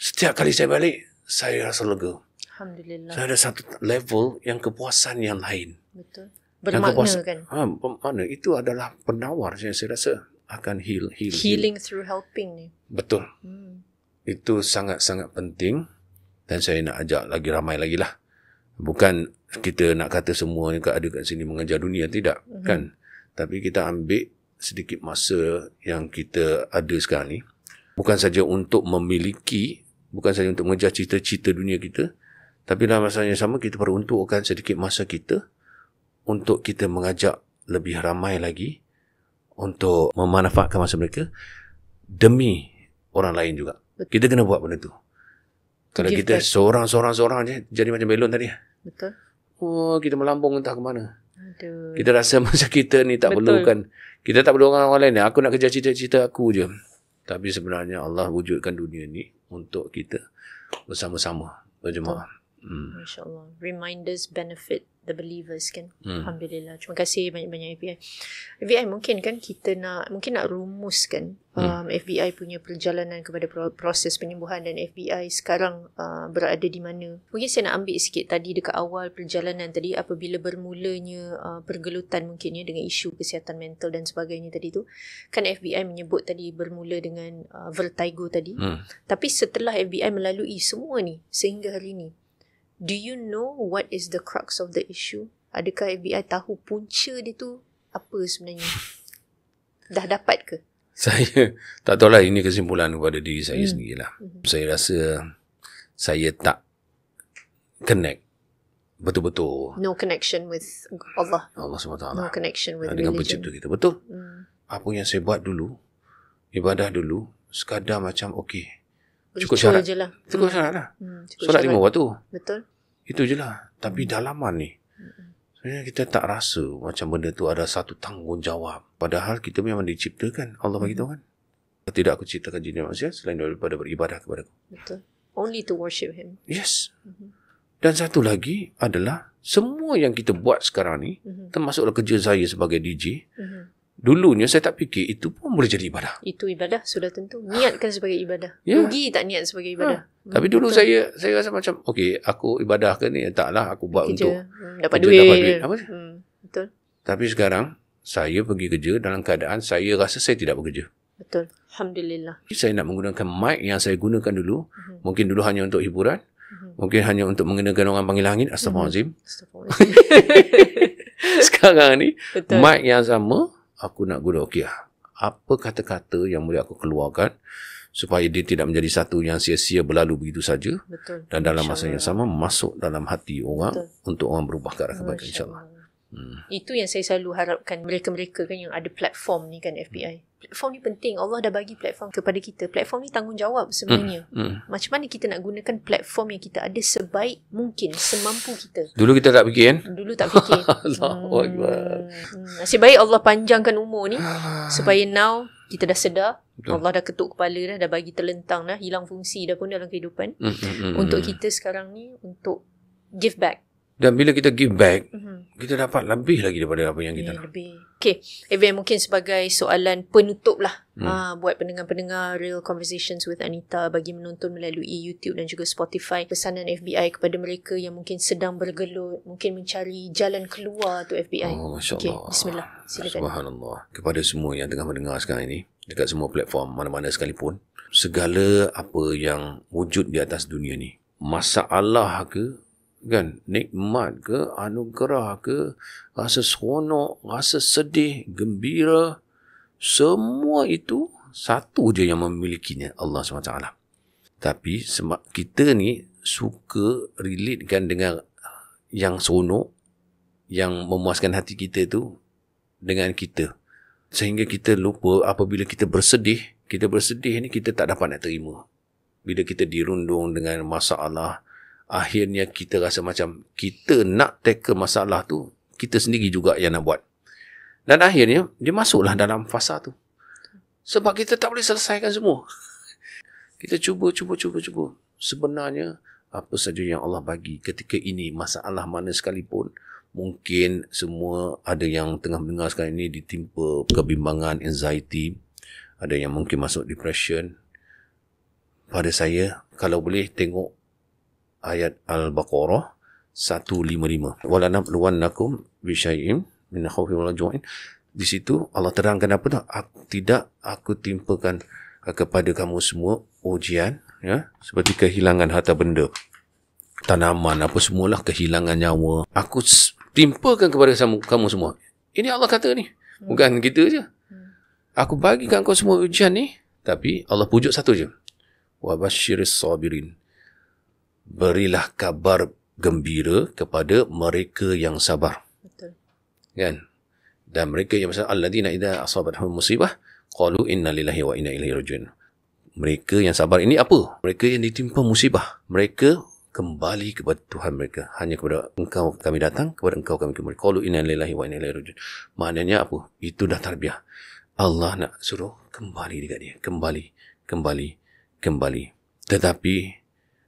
setiap kali saya balik, saya rasa lega. Alhamdulillah. Saya ada satu level yang kepuasan yang lain. Betul. Bermakna yang kepuasan, kan? Ha, bermakna. Itu adalah penawar yang saya rasa akan heal. heal Healing heal. through helping ni. Betul. Hmm. Itu sangat-sangat penting dan saya nak ajak lagi ramai lagi lah. Bukan kita nak kata semua yang ada kat sini mengajar dunia, tidak mm-hmm. kan. Tapi kita ambil sedikit masa yang kita ada sekarang ni. Bukan saja untuk memiliki, bukan saja untuk mengajar cita-cita dunia kita. Tapi dalam masa yang sama, kita peruntukkan sedikit masa kita untuk kita mengajak lebih ramai lagi untuk memanfaatkan masa mereka demi orang lain juga. Kita kena buat benda tu. Kalau kita seorang seorang seorang je jadi macam belon tadi. Betul. Oh, kita melambung entah ke mana. Aduh. Kita rasa masa kita ni tak Betul. perlukan. Kita tak perlu orang lain Aku nak kerja cita-cita aku je. Tapi sebenarnya Allah wujudkan dunia ni untuk kita bersama-sama berjemaah. Betul. Mm. Masya Allah. Reminders benefit the believers kan. Mm. Alhamdulillah. Terima kasih banyak-banyak FBI. FBI mungkin kan kita nak, mungkin nak rumuskan mm. um, FBI punya perjalanan kepada proses penyembuhan dan FBI sekarang uh, berada di mana. Mungkin saya nak ambil sikit tadi dekat awal perjalanan tadi apabila bermulanya uh, pergelutan mungkinnya dengan isu kesihatan mental dan sebagainya tadi tu. Kan FBI menyebut tadi bermula dengan uh, vertigo tadi. Mm. Tapi setelah FBI melalui semua ni sehingga hari ni. Do you know what is the crux of the issue? Adakah FBI tahu punca dia tu apa sebenarnya? Dah dapat ke? Saya tak tahu lah. ini kesimpulan kepada diri saya hmm. lah. Hmm. Saya rasa saya tak connect betul-betul. No connection with Allah. Allah SWT. No connection with Dengan religion. pencipta kita. Betul. Hmm. Apa yang saya buat dulu, ibadah dulu, sekadar macam okey, Cukup syarat. Je lah. Cukup hmm. syarat lah. Hmm, cukup Solat lima waktu. Betul. Itu je lah. Tapi hmm. dalaman ni. Hmm. Sebenarnya kita tak rasa macam benda tu ada satu tanggungjawab. Padahal kita memang diciptakan. Allah hmm. beritahu kan. Tidak aku ciptakan jenis manusia selain daripada beribadah kepada aku. Betul. Only to worship him. Yes. Dan satu lagi adalah semua yang kita buat sekarang ni, mm-hmm. termasuklah kerja saya sebagai DJ, mm-hmm. Dulunya saya tak fikir itu pun boleh jadi ibadah. Itu ibadah sudah tentu. Niatkan sebagai ibadah. Yeah. Rugi tak niat sebagai ha. ibadah. Hmm. Hmm. Tapi dulu Betul. saya saya rasa macam okey aku ibadah ke ni ya, taklah aku buat kerja. untuk hmm. dapat, duit. dapat duit. Hmm. Betul. Tapi sekarang saya pergi kerja dalam keadaan saya rasa saya tidak bekerja. Betul. Alhamdulillah. Saya nak menggunakan mic yang saya gunakan dulu. Hmm. Mungkin dulu hanya untuk hiburan. Hmm. Mungkin hanya untuk mengenakan orang panggil angin hmm. astagfirullahalazim. Astagfirullahalazim. sekarang ni Betul. mic yang sama aku nak guna okey lah. Apa kata-kata yang boleh aku keluarkan supaya dia tidak menjadi satu yang sia-sia berlalu begitu saja. Betul. Dan dalam masa yang sama masuk dalam hati orang Betul. untuk orang berubah ke arah kebaikan insya-Allah. Insyaallah. insya Hmm. Itu yang saya selalu harapkan mereka-mereka kan yang ada platform ni kan FBI. Hmm. Platform ni penting. Allah dah bagi platform kepada kita. Platform ni tanggungjawab sebenarnya. Hmm. Hmm. Macam mana kita nak gunakan platform yang kita ada sebaik mungkin, semampu kita. Dulu kita tak fikir kan? Dulu tak fikir. Allahuakbar. Hmm. hmm. Nasib baik Allah panjangkan umur ni supaya now kita dah sedar Betul. Allah dah ketuk kepala dah dah bagi terlentang dah hilang fungsi dah pun dalam kehidupan mm, mm, untuk kita sekarang ni untuk give back dan bila kita give back, mm-hmm. kita dapat lebih lagi daripada apa yang kita yeah, nak. Lebih. Okay, Evan mungkin sebagai soalan penutup lah hmm. uh, buat pendengar-pendengar Real Conversations with Anita bagi menonton melalui YouTube dan juga Spotify pesanan FBI kepada mereka yang mungkin sedang bergelut mungkin mencari jalan keluar tu FBI oh, Masya okay. Allah Bismillah Silakan. Subhanallah kepada semua yang tengah mendengar sekarang ini dekat semua platform mana-mana sekalipun segala apa yang wujud di atas dunia ni masalah ke kan nikmat ke anugerah ke rasa seronok rasa sedih gembira semua itu satu je yang memilikinya Allah SWT tapi sebab kita ni suka relate kan dengan yang seronok yang memuaskan hati kita tu dengan kita sehingga kita lupa apabila kita bersedih kita bersedih ni kita tak dapat nak terima bila kita dirundung dengan masalah akhirnya kita rasa macam kita nak tackle masalah tu kita sendiri juga yang nak buat dan akhirnya dia masuklah dalam fasa tu sebab kita tak boleh selesaikan semua kita cuba cuba cuba cuba sebenarnya apa saja yang Allah bagi ketika ini masalah mana sekalipun mungkin semua ada yang tengah mendengar sekarang ini ditimpa kebimbangan anxiety ada yang mungkin masuk depression pada saya kalau boleh tengok ayat Al-Baqarah 155. Wala Nakum bisyai'im min khawfi wala ju'in. Di situ Allah terangkan apa tu? Aku, tidak aku timpakan eh, kepada kamu semua ujian ya seperti kehilangan harta benda tanaman apa semualah kehilangan nyawa aku timpakan kepada kamu, semua ini Allah kata ni bukan hmm. kita je hmm. aku bagikan kau semua ujian ni tapi Allah pujuk satu je wa sabirin berilah kabar gembira kepada mereka yang sabar. Betul. Kan? Dan mereka yang sabar alladzina idza asabatuhum musibah qalu inna lillahi wa inna ilaihi rajiun. Mereka yang sabar ini apa? Mereka yang ditimpa musibah, mereka kembali kepada Tuhan mereka. Hanya kepada engkau kami datang, kepada engkau kami kembali. Qalu inna lillahi wa inna ilaihi rajiun. Maknanya apa? Itu dah tarbiyah. Allah nak suruh kembali dekat dia. Kembali, kembali, kembali. Tetapi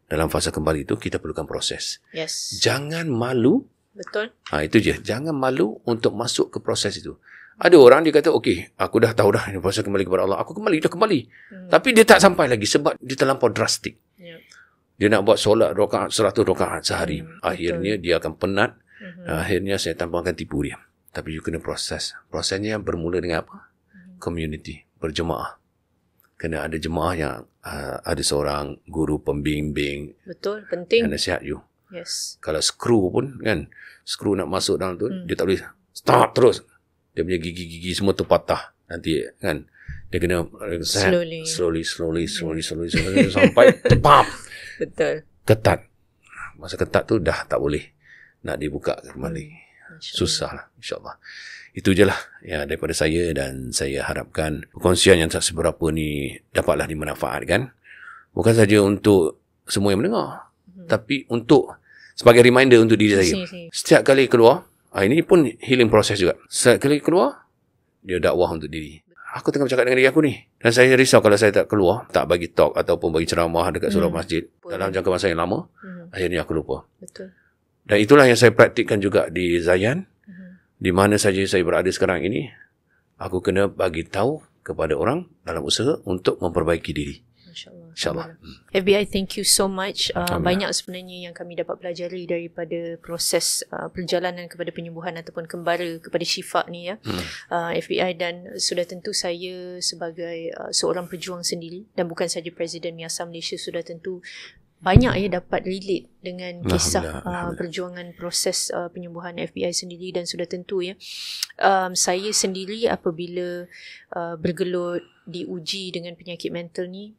dalam fasa kembali itu kita perlukan proses. Yes. Jangan malu. Betul. Ha, itu je. Jangan malu untuk masuk ke proses itu. Ada orang dia kata, okey, aku dah tahu dah ini fasa kembali kepada Allah. Aku kembali, dah kembali. Hmm. Tapi dia tak sampai lagi sebab dia terlampau drastik. Dia nak buat solat rokaat, seratus rokaat sehari. Hmm. Akhirnya Betul. dia akan penat. Hmm. Akhirnya saya tambahkan tipu dia. Tapi you kena proses. Prosesnya bermula dengan apa? Hmm. Community. Berjemaah. Kena ada jemaah yang uh, ada seorang guru pembimbing. Betul, penting. Yang nasihat you. Yes. Kalau skru pun kan, screw nak masuk dalam tu, hmm. dia tak boleh stop terus. Dia punya gigi-gigi semua tu patah nanti kan. Dia kena reset. Eh, slowly. Slowly, slowly, slowly, slowly, slowly sampai tepap. Betul. Ketat. Masa ketat tu dah tak boleh nak dibuka kembali. Hmm. Susah lah, insyaAllah. Insya itu je lah ya, daripada saya dan saya harapkan perkongsian yang tak seberapa ni dapatlah dimanfaatkan. Bukan saja untuk semua yang mendengar. Hmm. Tapi untuk sebagai reminder untuk diri saya. Si, si. Setiap kali keluar, ah, ini pun healing proses juga. Setiap kali keluar, dia dakwah untuk diri. Aku tengah bercakap dengan diri aku ni. Dan saya risau kalau saya tak keluar, tak bagi talk ataupun bagi ceramah dekat surau hmm. masjid Boleh. dalam jangka masa yang lama, hmm. akhirnya aku lupa. Betul. Dan itulah yang saya praktikkan juga di Zayan di mana saja saya berada sekarang ini, aku kena bagi tahu kepada orang dalam usaha untuk memperbaiki diri. InsyaAllah. Insya FBI, thank you so much. Uh, banyak sebenarnya yang kami dapat pelajari daripada proses uh, perjalanan kepada penyembuhan ataupun kembara kepada Syifa ni ya. Hmm. Uh, FBI dan sudah tentu saya sebagai uh, seorang pejuang sendiri dan bukan saja Presiden Miasa Malaysia sudah tentu banyak ya dapat relate dengan kisah uh, perjuangan proses uh, penyembuhan FBI sendiri dan sudah tentu ya um, saya sendiri apabila uh, bergelut diuji dengan penyakit mental ni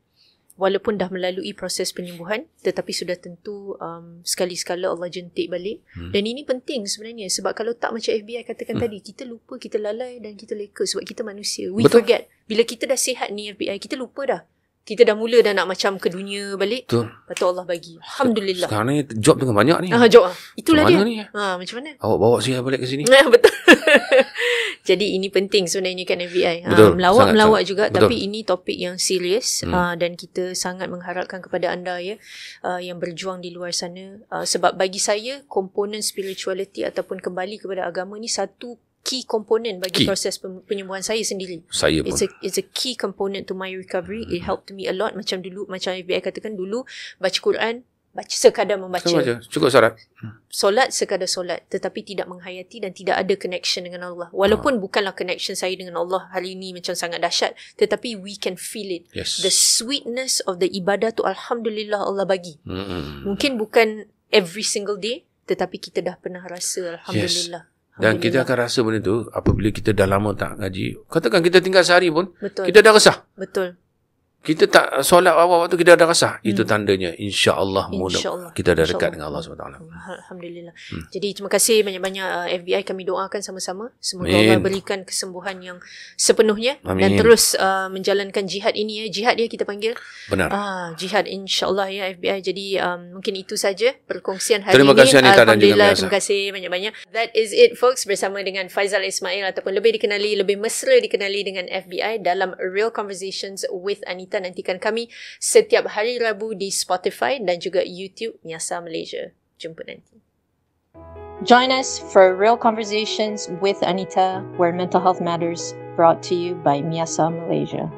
walaupun dah melalui proses penyembuhan tetapi sudah tentu um, sekali-sekala Allah jentik balik hmm. dan ini penting sebenarnya sebab kalau tak macam FBI katakan hmm. tadi kita lupa kita lalai dan kita leka sebab kita manusia we Betul. forget bila kita dah sihat ni FBI kita lupa dah kita dah mula dah nak macam ke dunia balik. Betul. Patut Allah bagi. Alhamdulillah. Sekarang ni job tengah banyak ni. Ah, job ah. Itulah macam dia. Mana ni? Ha, macam mana? Awak bawa saya balik ke sini. Ya, betul. Jadi ini penting sebenarnya kan FBI. Ha, ah, melawak-melawak juga betul. tapi ini topik yang serius hmm. ha, dan kita sangat mengharapkan kepada anda ya ha, yang berjuang di luar sana ha, sebab bagi saya komponen spirituality ataupun kembali kepada agama ni satu key component bagi key. proses penyembuhan saya sendiri. Saya it's A, it's a key component to my recovery. Hmm. It helped me a lot. Macam dulu, macam FBI katakan dulu, baca Quran, baca sekadar membaca. Cukup, Cukup solat. Hmm. Solat sekadar solat. Tetapi tidak menghayati dan tidak ada connection dengan Allah. Walaupun hmm. bukanlah connection saya dengan Allah hari ini macam sangat dahsyat. Tetapi we can feel it. Yes. The sweetness of the ibadah tu Alhamdulillah Allah bagi. Hmm. Mungkin bukan every single day. Tetapi kita dah pernah rasa Alhamdulillah. Yes. Dan kita akan rasa benda tu apabila kita dah lama tak ngaji. Katakan kita tinggal sehari pun, Betul. kita dah resah. Betul kita tak solat awal waktu tu kita dah rasa hmm. itu tandanya insya-Allah mudah kita dah dekat dengan Allah SWT alhamdulillah hmm. jadi terima kasih banyak-banyak uh, FBI kami doakan sama-sama semoga Amin. Allah berikan kesembuhan yang sepenuhnya Amin. dan terus uh, menjalankan jihad ini ya jihad dia ya kita panggil benar uh, jihad insya-Allah ya FBI jadi um, mungkin itu saja perkongsian hari terima ini kasih, Anita, alhamdulillah terima kasih banyak-banyak that is it folks bersama dengan Faizal Ismail ataupun lebih dikenali lebih mesra dikenali dengan FBI dalam real conversations with Anita Anita nantikan kami setiap hari Rabu di Spotify dan juga YouTube Miasa Malaysia. Jumpa nanti. Join us for real conversations with Anita where mental health matters brought to you by Miasa Malaysia.